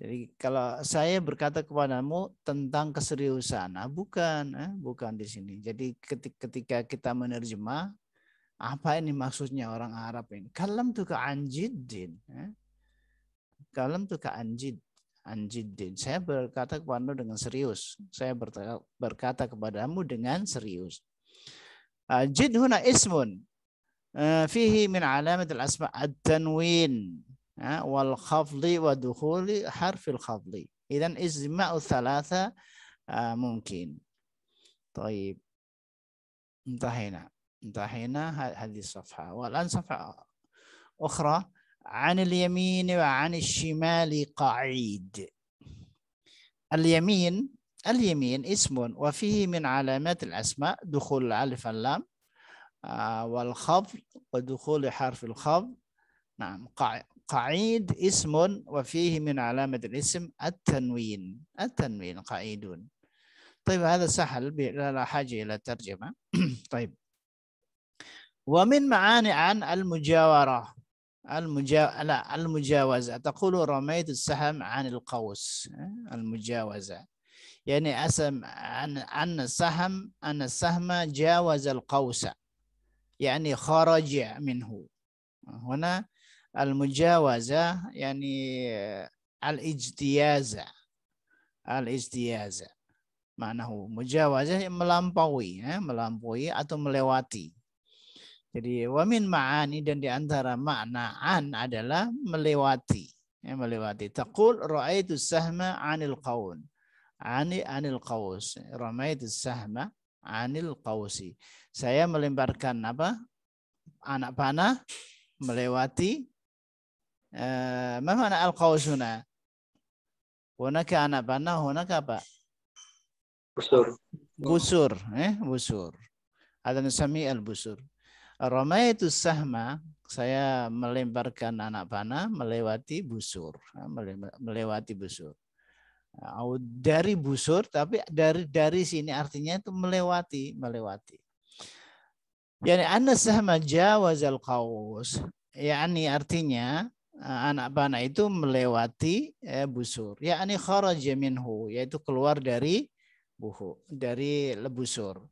Jadi kalau saya berkata kepadamu tentang keseriusan, nah bukan, eh, bukan di sini. Jadi ketika kita menerjemah apa ini maksudnya orang Arab ini? Kalam tuh ke anjidin. Ya. Kalam tuh ke anjid. Anjidin. Saya berkata kepadamu dengan serius. Saya ah, berkata kepadamu dengan serius. Jid huna ismun. Eh, fihi min al asma ad tanwin ya, Wal khafli wa dukhuli harfil khafli. Idan izma'u thalatha ah, mungkin. Taib. انتهينا دحين هذه الصفحة والآن صفحة أخرى عن اليمين وعن الشمال قعيد اليمين اليمين اسم وفيه من علامات الأسماء دخول الألف اللام آه، والخفض ودخول حرف الخفض نعم قعيد اسم وفيه من علامة الاسم التنوين التنوين قعيدون طيب هذا سهل لا حاجة إلى ترجمة طيب ومن معاني عن المجاورة المجا... لا المجاوزة تقول رميت السهم عن القوس المجاوزة يعني أسم عن أن السهم أن السهم جاوز القوس يعني خرج منه هنا المجاوزة يعني الاجتياز الاجتياز معناه مجاوزة ملامبوي ملامبوي أو ملواتي Jadi wamin ma'ani dan diantara maknaan adalah melewati. Ya, melewati. Taqul ra'aitu sahma anil qaun. Ani anil qaus. Ra'aitu sahma anil kausi. Saya melemparkan apa? Anak panah melewati eh, mana al kausuna? huna? Hunaka anak panah, hunaka apa? Busur. Busur, eh, busur. Ada nusami al busur itu sahma, saya melemparkan anak panah melewati busur, ya, melewati busur. Dari busur, tapi dari dari sini artinya itu melewati, melewati. Yani anna sahma jawazal qaus. Yani artinya eh, anak panah itu melewati eh, busur. Ya ini kharaja minhu yaitu keluar dari buhu, dari lebusur.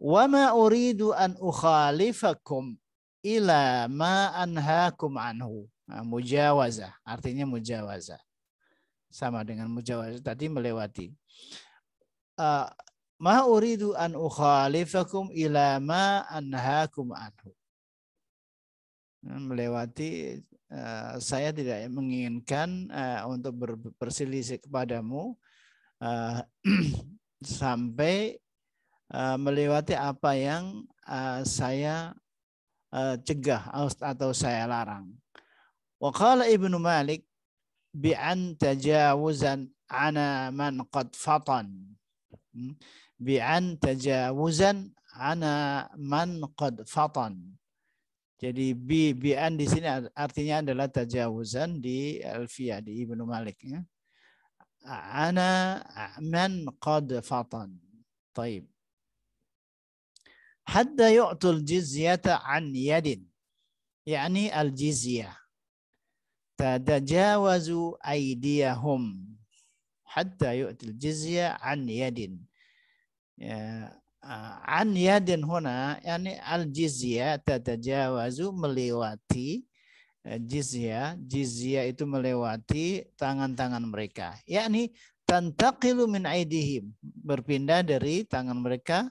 Nah, Wa ah, ma uridu an ukhalifakum ila ma anhaakum anhu. Nah, mujawaza artinya mujawaza Sama dengan mujawaza tadi melewati. Uh, ah, ma uridu an ukhalifakum ila ma anhaakum anhu. Melewati saya tidak menginginkan ah, untuk berselisih kepadamu sampai Eh, melewati apa yang eh, saya eh, cegah atau saya larang. Wakala Ibnu Malik bi an tajawuzan ana man qad fatan. Hmm? Bi an tajawuzan ana man qad fatan. Jadi bi bi'an di sini artinya adalah tajawuzan di Alfiyah di Ibnu Malik ya. Ana man qad fatan. Taib hatta yu'tul jizyata an yadin yakni al jizya tadajawazu aydiyahum hatta yu'tul jizya an yadin ya, an yadin huna yakni al jizya tadajawazu melewati jizya jizya itu melewati tangan-tangan mereka yakni tantaqilu min aidihim berpindah dari tangan mereka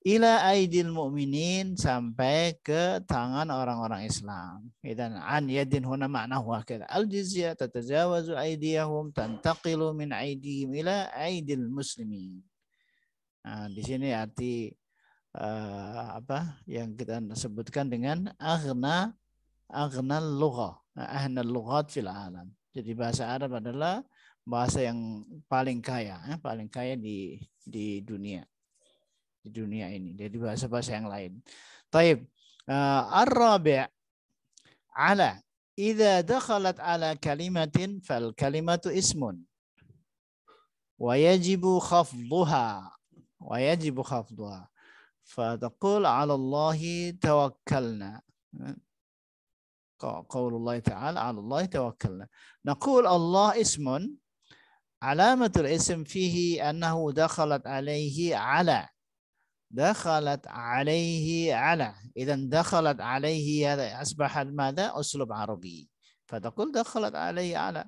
ila aidil mu'minin sampai ke tangan orang-orang Islam. Idan an yadin huna huwa hakada. Al jizya tatajawazu aidiyahum tantaqilu min aidihim ila aidil muslimin. Nah, di sini arti uh, apa yang kita sebutkan dengan aghna aghna lugha, ahna nah, lughat fil alam. Jadi bahasa Arab adalah bahasa yang paling kaya, eh, paling kaya di di dunia di dunia ini dari bahasa-bahasa yang lain. Taib. Eh, ar ala idza dakhalat ala kalimatin fal kalimatu ismun wa yajibu khafdhuha wa yajibu khafdhuha fataqul ala Allahi tawakkalna قول الله تعالى على الله توكلنا نقول الله اسم علامة الاسم فيه dakhalat دخلت عليه دخلت عليه على إذا دخلت عليه هذا أصبحت ماذا أسلوب عربي فتقول دخلت عليه على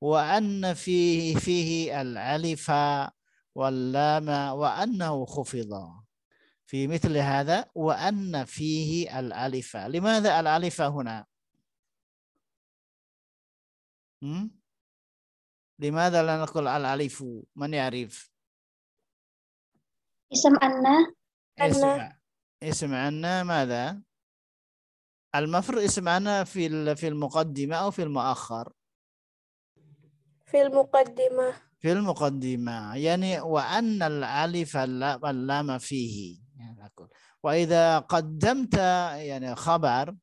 وأن فيه فيه الألف واللام وأنه خفض في مثل هذا وأن فيه الألف لماذا الألف هنا لماذا لا نقول الألف من يعرف اسم أنا اسم اسم ماذا؟ المفروض اسم أنا في في المقدمة أو في المؤخر؟ في المقدمة في المقدمة يعني وأن الألف اللام فيه يعني أقول وإذا قدمت يعني خبر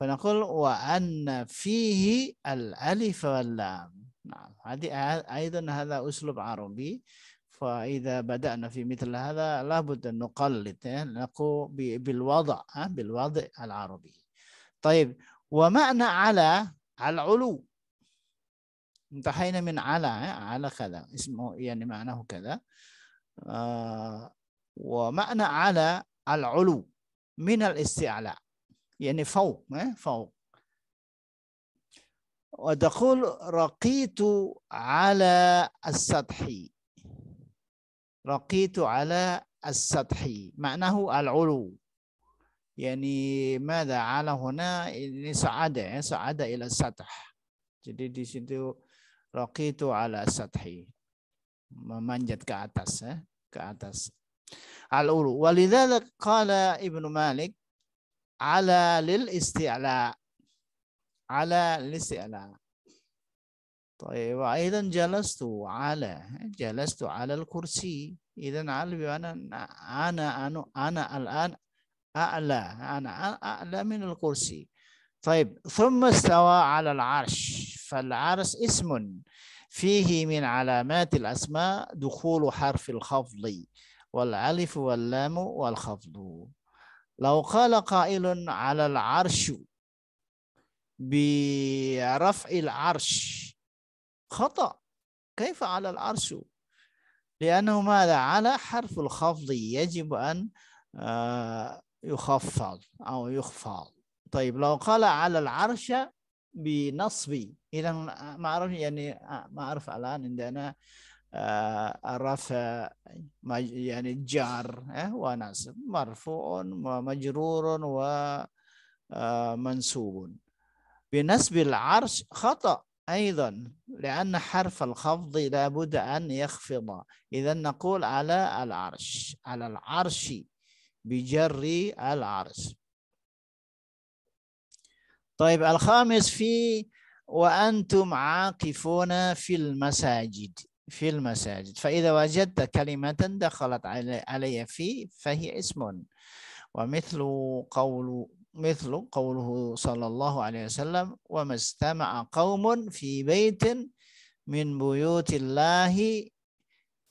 فنقول وأن فيه الألف واللام نعم هذه أيضا هذا أسلوب عربي فإذا بدأنا في مثل هذا لابد أن نقلد نقول بالوضع بالوضع العربي طيب ومعنى على على العلو انتهينا من على على كذا اسمه يعني معناه كذا آه، ومعنى على العلو من الاستعلاء يعني فوق فوق ودخول رقيت على السطح رقيت على السطح معناه العلو يعني ماذا على هنا ini يعني صعد يعني صعد الى السطح jadi di situ رقيت على السطح memanjat ke atas ya ke atas العلو ولذلك قال ابن مالك على للاستعلاء على للاستعلاء طيب أيضا جلست على جلست على الكرسي إذا على أنا أنا أنا أنا الآن أعلى أنا أعلى من الكرسي طيب ثم استوى على العرش فالعرش اسم فيه من علامات الأسماء دخول حرف الخفض والألف واللام والخفض لو قال قائل على العرش برفع العرش خطأ كيف على العرش لأنه ماذا على حرف الخفض يجب أن آه، يخفض أو يخفض طيب لو قال على العرش بنصب إذا ما أعرف يعني ما أعرف الآن عندنا الرفع آه، آه، يعني جار ونصب مرفوع ومجرور ومنسوب بنسب العرش خطأ أيضا لأن حرف الخفض لابد أن يخفض إذا نقول على العرش على العرش بجر العرش طيب الخامس في وأنتم عاكفون في المساجد في المساجد فإذا وجدت كلمة دخلت علي في فهي اسم ومثل قول مثل قوله صلى الله عليه وسلم وما استمع قوم في بيت من بيوت الله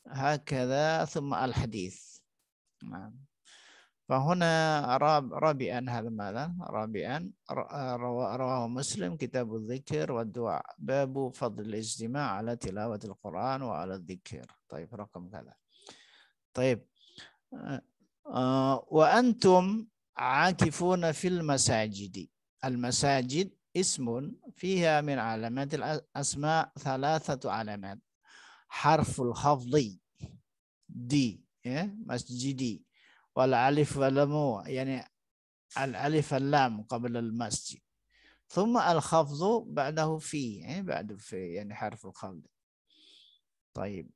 هكذا ثم الحديث نعم فهنا رابعا هذا ماذا رابعا رواه مسلم كتاب الذكر والدعاء باب فضل الاجتماع على تلاوة القرآن وعلى الذكر طيب رقم كذا طيب آه، آه، وأنتم عاكفون في المساجد المساجد اسم فيها من علامات الأسماء ثلاثة علامات حرف الخفض دي مسجدي والألف والمو يعني الألف اللام قبل المسجد ثم الخفض بعده في بعد في يعني حرف الخفض طيب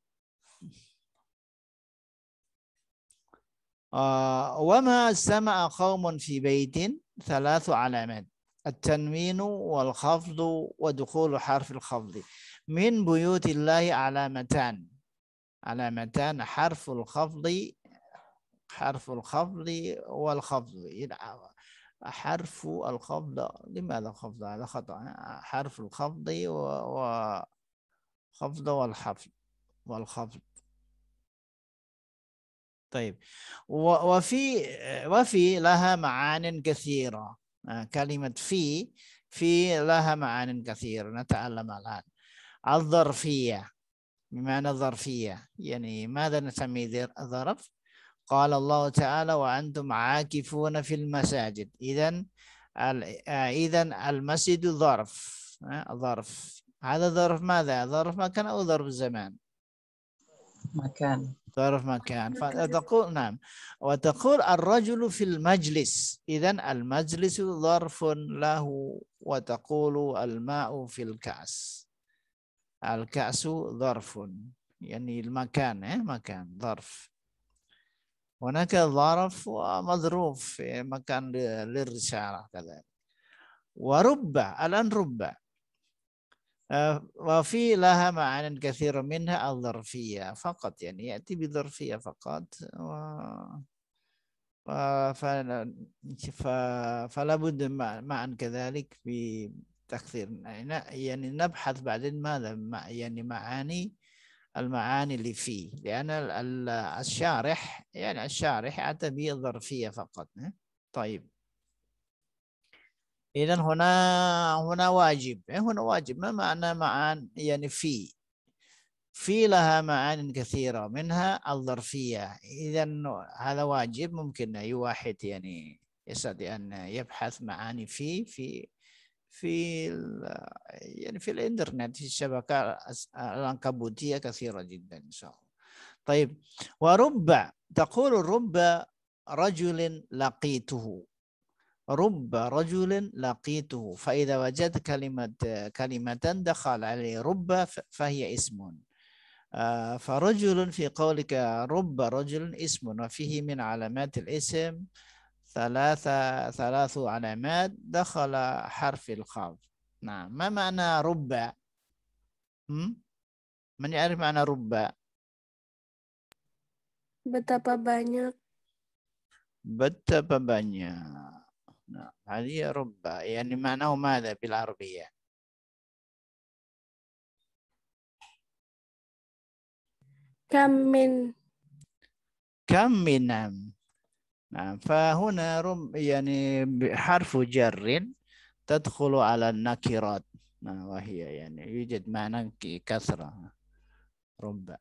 آه، وما سمع قوم في بيت ثلاث علامات التنوين والخفض ودخول حرف الخفض من بيوت الله علامتان علامتان حرف الخفض حرف الخفض والخفض حرف الخفض لماذا خفض هذا خطأ حرف الخفض وخفض والحفظ والخفض طيب وفي وفي لها معان كثيرة آه، كلمة في في لها معان كثيرة نتعلم الآن الظرفية بمعنى الظرفية يعني ماذا نسمي ظرف قال الله تعالى وأنتم عاكفون في المساجد إذا آه، إذا المسجد ظرف آه، ظرف هذا ظرف ماذا ظرف مكان أو ظرف زمان مكان ظرف مكان فتقول نعم وتقول الرجل في المجلس إذا المجلس ظرف له وتقول الماء في الكأس الكأس ظرف يعني المكان إيه مكان ظرف هناك ظرف ومظروف إيه؟ مكان للرسالة كذلك ورب الآن رب آه، وفي لها معان كثير منها الظرفية فقط يعني يأتي بظرفية فقط و... فلا بد معا كذلك بتكثير يعني, يعني نبحث بعدين ماذا يعني معاني المعاني اللي فيه لأن الشارح يعني الشارح أتى بظرفية فقط طيب إذا هنا هنا واجب إيه هنا واجب ما معنى معان يعني في في لها معان كثيرة منها الظرفية إذا هذا واجب ممكن أي واحد يعني يستطيع أن يبحث معاني في في في يعني في الإنترنت في الشبكة العنكبوتية كثيرة جدا إن شاء الله طيب ورب تقول رب رجل لقيته rubba rajulin laqituhu fa idza wajad kalimat kalimatan dakhala alai rubba fahiya ismun uh, farajulun fi qawlika rubba rajulun ismun wa fihi min alamatil ism thalatha thalathu alamat dakhala harfil khaf nah ma ma'na rubba hmm? man rubba betapa banyak betapa banyak نعم هذه ربا يعني معناه ماذا بالعربية كم من كم من نعم نعم فهنا رب يعني حرف جر تدخل على النكرات نعم وهي يعني يوجد معنى كثرة ربا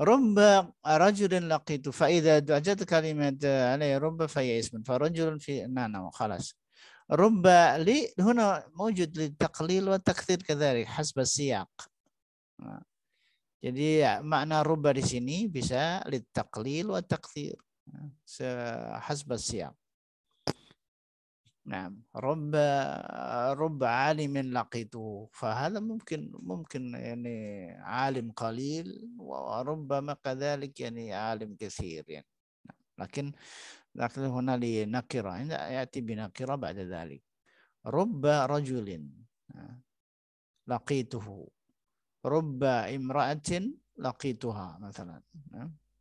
رب رجل لقيت فإذا دعجت كلمة عليه رب فهي اسم فرجل في نعم خلاص رب لي هنا موجود للتقليل والتكثير كذلك حسب السياق Jadi makna rubba di sini bisa litaklil wa takthir. Sehasbas siap. نعم رب رب عالم لقيته فهذا ممكن ممكن يعني عالم قليل وربما كذلك يعني عالم كثير يعني لكن لكن هنا لنكرة يأتي بنكرة بعد ذلك رب رجل لقيته رب امرأة لقيتها مثلا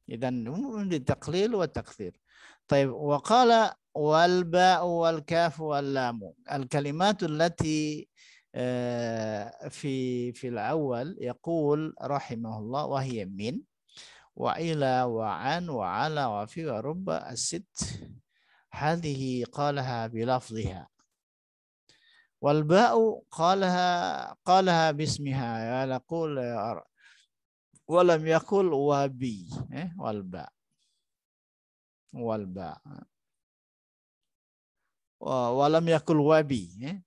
إذا للتقليل والتكثير طيب وقال والباء والكاف واللام الكلمات التي آه، في في الأول يقول رحمه الله وهي من وإلى وعن وعلى وفي ورب الست هذه قالها بلفظها والباء قالها قالها باسمها يقول ولم يقل وبي إيه؟ والباء والباء ولم يقل وبي إيه؟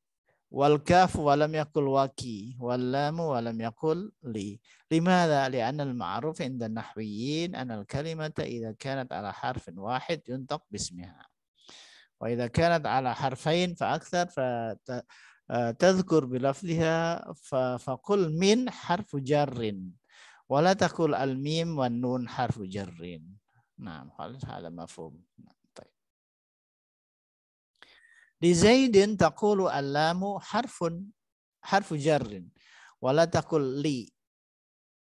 والكاف ولم يقل وكي واللام ولم يقل لي لماذا؟ لأن المعروف عند النحويين أن الكلمة إذا كانت على حرف واحد ينطق باسمها وإذا كانت على حرفين فأكثر فتذكر آه، بلفظها فقل من حرف جر ولا تقل الميم والنون حرف جر نعم هذا مفهوم نعم. لزيد تقول اللام حرف حرف جر ولا تقول لي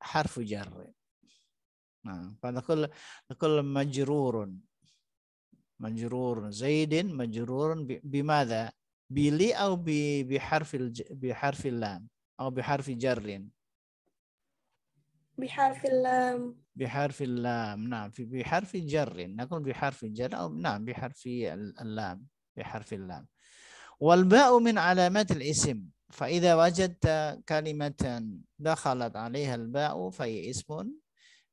حرف جر نعم فتقول تقول مجرور مجرور زيد مجرور بماذا بلي أو بحرف بحرف اللام أو بحرف جر بحرف اللام بحرف اللام نعم بحرف جر نقول بحرف جر أو نعم بحرف اللام بحرف اللام والباء من علامات الاسم فإذا وجدت كلمة دخلت عليها الباء فهي اسم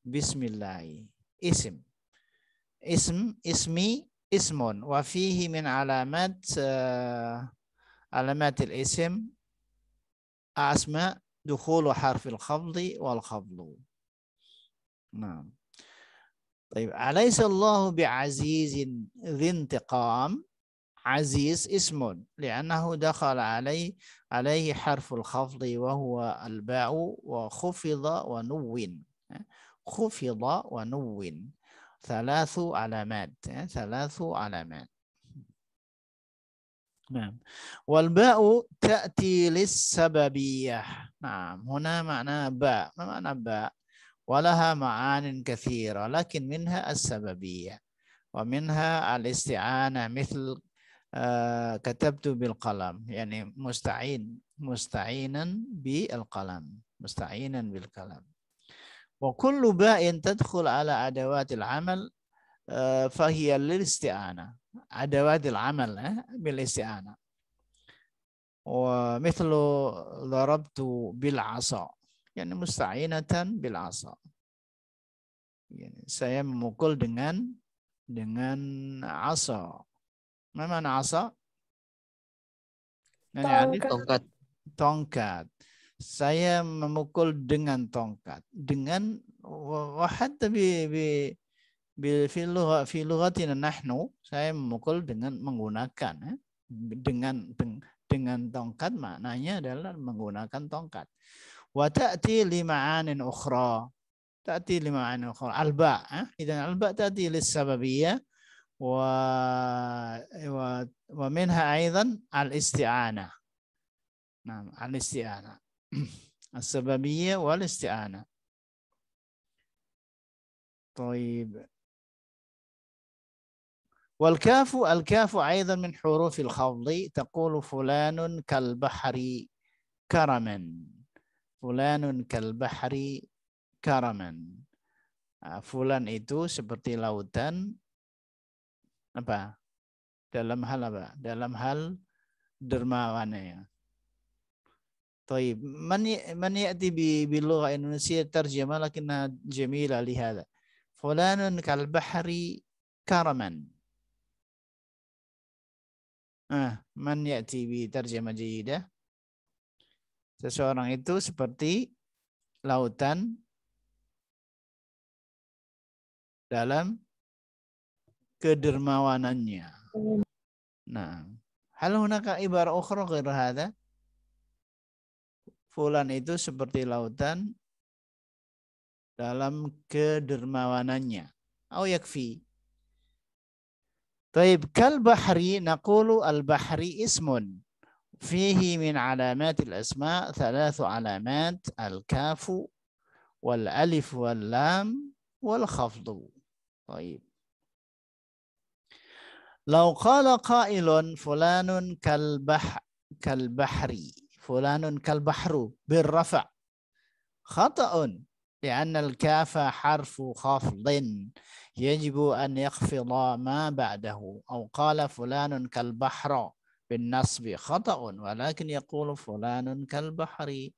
بسم الله اسم اسم اسمي اسم وفيه من علامات آه، علامات الاسم أسماء دخول حرف الخفض والخفض نعم طيب أليس الله بعزيز ذي انتقام عزيز اسم لأنه دخل عليه عليه حرف الخفض وهو الباء وخفض ونون خفض ونون ثلاث علامات ثلاث علامات نعم والباء تأتي للسببية نعم هنا معنى باء ما معنى باء ولها معان كثيرة لكن منها السببية ومنها الاستعانة مثل uh, katabtu bil qalam yani musta'in musta'inan bil qalam musta'inan bil qalam wa kullu ba'in tadkhul ala adawatil amal fahiyal eh, fahiya lil isti'ana adawatil amal eh, bil isti'ana Wa bil bil yani yani mustainatan bil yani saya memukul dengan dengan asa ma mana asa? يعني tongkat. Tongkat. Saya memukul dengan tongkat. Dengan wahat tapi bi bi filuha في لغتنا nahnu. saya memukul dengan menggunakan eh. dengan dengan tongkat maknanya adalah menggunakan tongkat. Wa ta'ti li ma'anin ukhra. Ta'ti li ma'anin ukhra. Alba, eh? idan alba ta'ti lis sababiyah و... و... ومنها أيضا الاستعانة نعم الاستعانة السببية والاستعانة طيب والكاف الكاف أيضا من حروف الخفض تقول فلان كالبحر كرما فلان كالبحر كرما آه، فلان itu seperti lautan apa? Dalam hal apa? Dalam hal dermawannya. Taib. mani mani ya'ti bi bi Indonesia terjemah lakinna jamila li hadha. Fulanun kal karaman. Ah, man ya'ti bi terjemah jidah, Seseorang itu seperti lautan dalam kedermawanannya. Hmm. Nah, hal hunaka ibarah ukhra ghair Fulan itu seperti lautan dalam kedermawanannya. Au yakfi. Taib kal bahri naqulu al bahri ismun fihi min alamatil asma thalathu alamat al kafu wal alif wal lam wal khafdu. Taib. لو قال قائل فلان كالبحر كالبحر فلان كالبحر بالرفع خطأ لأن الكاف حرف خفض يجب أن يخفض ما بعده أو قال فلان كالبحر بالنصب خطأ ولكن يقول فلان كالبحر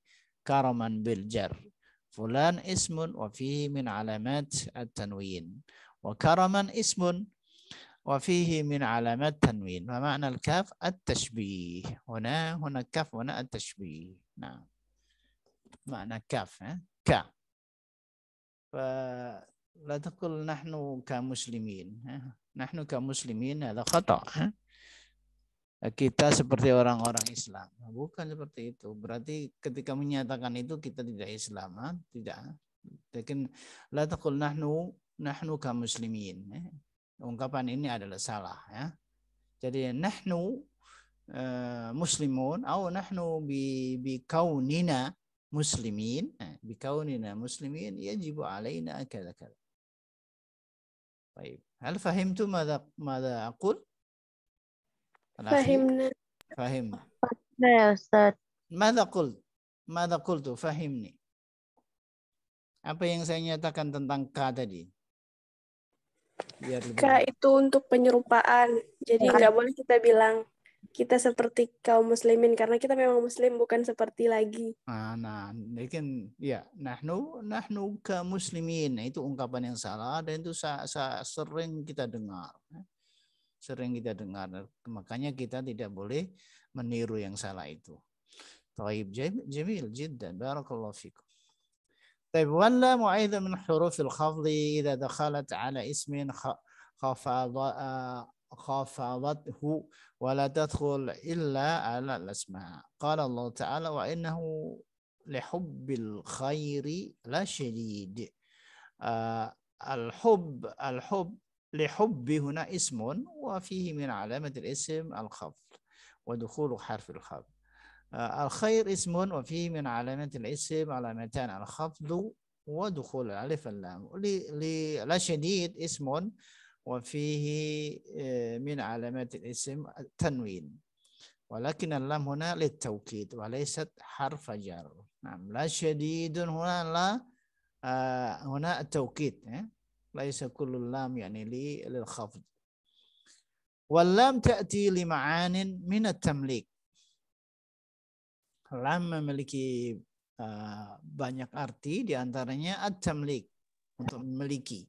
كرما بالجر فلان اسم وفيه من علامات التنوين وكرما اسم وفيه من علامات تنوين ومعنى الكاف التشبيه هنا هنا الكاف هنا التشبيه نعم معنى كاف ك فلا تقول نحن كمسلمين نحن كمسلمين هذا خطأ kita seperti orang-orang Islam. Nah, bukan seperti itu. Berarti ketika menyatakan itu kita tidak Islam, eh? tidak. Tapi eh? la taqul nahnu nahnu ka muslimin. Eh? ungkapan ini adalah salah ya. Jadi nahnu uh, muslimun atau nahnu bi bi kaunina muslimin eh, bi kaunina muslimin wajib alaina kada kada. Baik. Hal fahimtu madza madza aqul? Fahimna. Fahimna. Fahimna ya Ustaz. Madha qult? Madha qultu? Fahimni. Apa yang saya nyatakan tentang ka tadi? Biar lebih... Kak, itu untuk penyerupaan. Jadi iya. nggak boleh kita bilang kita seperti kaum muslimin karena kita memang muslim bukan seperti lagi. Ah, nah, nah mungkin kan, ya nahnu nahnu ke muslimin nah, itu ungkapan yang salah dan itu sa, sa, sering kita dengar. Sering kita dengar. Makanya kita tidak boleh meniru yang salah itu. Taib jamil jiddan barakallahu fikum. طيب ولا معيذ من حروف الخفض إذا دخلت على اسم خفض خفضته ولا تدخل إلا على الأسماء قال الله تعالى وإنه لحب الخير لا شديد آه، الحب الحب لحب هنا اسم وفيه من علامة الاسم الخفض ودخول حرف الخفض الخير اسم وفيه من علامات الاسم علامتان الخفض ودخول الألف اللام لا شديد اسم وفيه آه، من علامات الاسم التنوين ولكن اللام هنا للتوكيد وليست حرف جر نعم لا شديد هنا لا آه، هنا التوكيد ليس كل اللام يعني للخفض واللام تأتي لمعان من التمليك lam memiliki uh, banyak arti diantaranya at-tamlik untuk memiliki.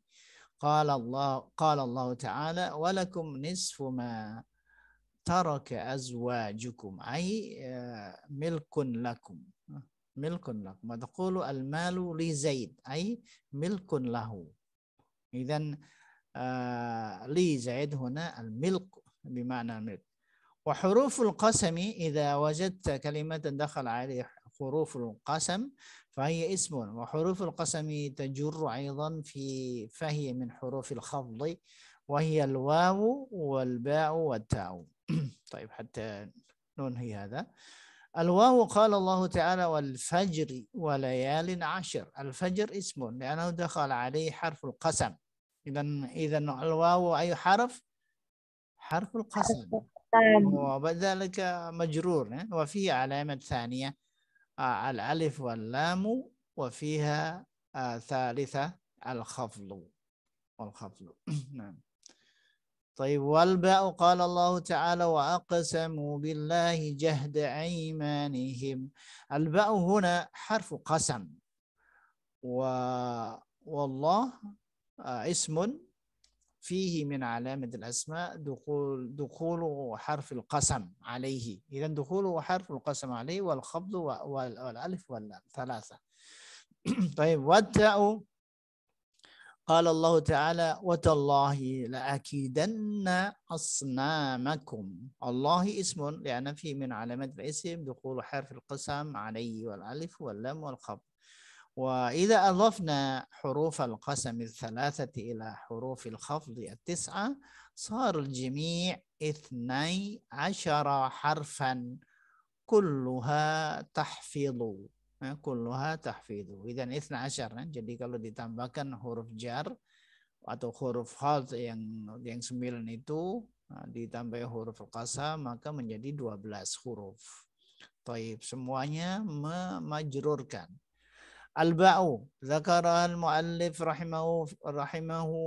Qala Allah, qala Allah Ta'ala walakum nisfu ma taraka azwajukum ay uh, eh, milkun lakum. Milkun lakum. Wa taqulu al-malu li Zaid ay milkun lahu. Idzan uh, eh, li Zaid huna al-milk بمعنى الملك وحروف القسم إذا وجدت كلمة دخل عليه حروف القسم فهي اسم وحروف القسم تجر أيضا في فهي من حروف الخفض وهي الواو والباء والتاء طيب حتى ننهي هذا الواو قال الله تعالى والفجر وليال عشر الفجر اسم لأنه دخل عليه حرف القسم إذا إذا الواو أي حرف حرف القسم وبذلك مجرور وفيه علامة ثانية آه، الألف واللام وفيها آه، ثالثة الخفض والخفض نعم طيب والباء قال الله تعالى وأقسموا بالله جهد أيمانهم الباء هنا حرف قسم و والله آه، اسم فيه من علامة الأسماء دخول دخوله حرف القسم عليه إذا دخوله حرف القسم عليه والخفض والألف ثلاثة طيب والتاء قال الله تعالى وتالله لأكيدن أصنامكم الله اسم لأن فيه من علامات الاسم دخول حرف القسم عليه والألف واللام والخفض وإذا أضفنا حروف القسم الثلاثة إلى حروف الخفض التسعة صار الجميع اثني عشر حرفا كلها تحفظ كلها تحفظ إذا اثنى عشر jadi kalau ditambahkan huruf jar atau huruf khafd yang yang sembilan itu ditambah huruf qasam maka menjadi 12 huruf. Taib semuanya memajrurkan الباء ذكرها المؤلف رحمه رحمه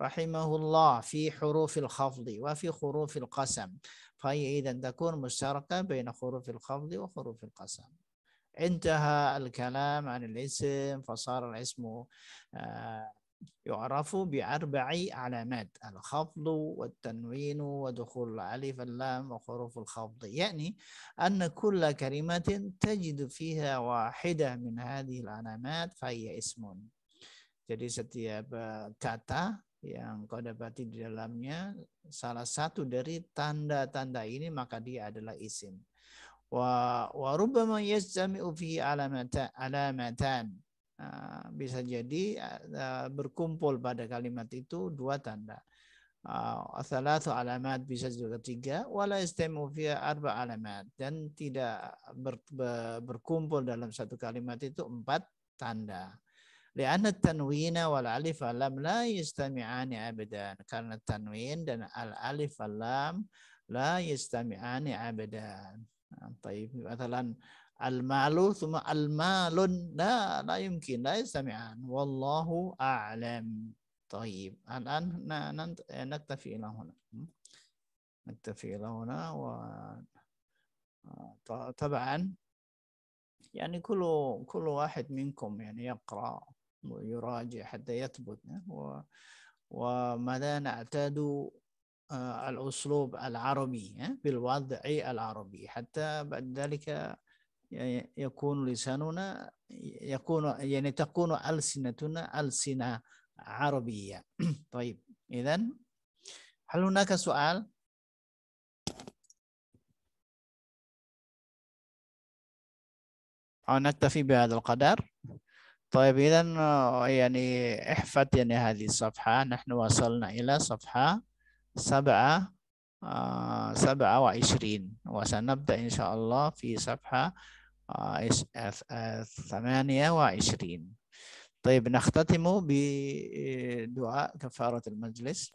رحمه الله في حروف الخفض وفي حروف القسم فهي إذا تكون مشتركة بين حروف الخفض وحروف القسم انتهى الكلام عن الاسم فصار الاسم آه yu'rafu bi arba'i alamat al-khafdu wa tanwinu wa alif al-lam wa al-khafdu yakni anna kulla kalimatin tajidu fiha wahidah min hadhi al-alamat fa'iyya ismun jadi setiap eh, kata yang kau dapati di dalamnya salah satu dari tanda-tanda ini maka dia adalah isim wa wa rubbama yastami'u fi alamatan Ah, bisa jadi ah, ah, berkumpul pada kalimat itu dua tanda. Athalathu uh, alamat bisa juga tiga. Wala istimu arba alamat. Dan tidak ber, berkumpul dalam satu kalimat itu empat tanda. Lianna tanwina wal alif alam la yistami'ani abadan. Karena tanwin dan al alif alam la yistami'ani abadan. tapi misalnya المال ثم المال لا لا يمكن لا يستمعان والله أعلم طيب الآن نكتفي إلى هنا نكتفي إلى هنا و طبعا يعني كل كل واحد منكم يعني يقرأ ويراجع حتى يثبت و وماذا نعتاد آه، الأسلوب العربي آه، بالوضع العربي حتى بعد ذلك يكون لساننا يكون يعني تكون ألسنتنا ألسنة عربية طيب إذا هل هناك سؤال؟ نكتفي بهذا القدر طيب إذا يعني احفظ يعني هذه الصفحة نحن وصلنا إلى صفحة سبعة آه، سبعة وعشرين وسنبدأ إن شاء الله في صفحة ثمانية وعشرين طيب نختتم بدعاء كفارة المجلس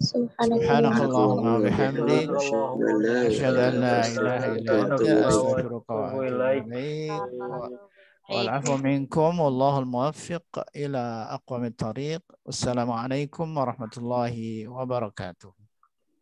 سبحانك اللهم وبحمدك أشهد أن لا إله إلا أنت أستغفرك وأتوب والعفو منكم والله الموفق إلى أقوم الطريق والسلام عليكم ورحمة الله وبركاته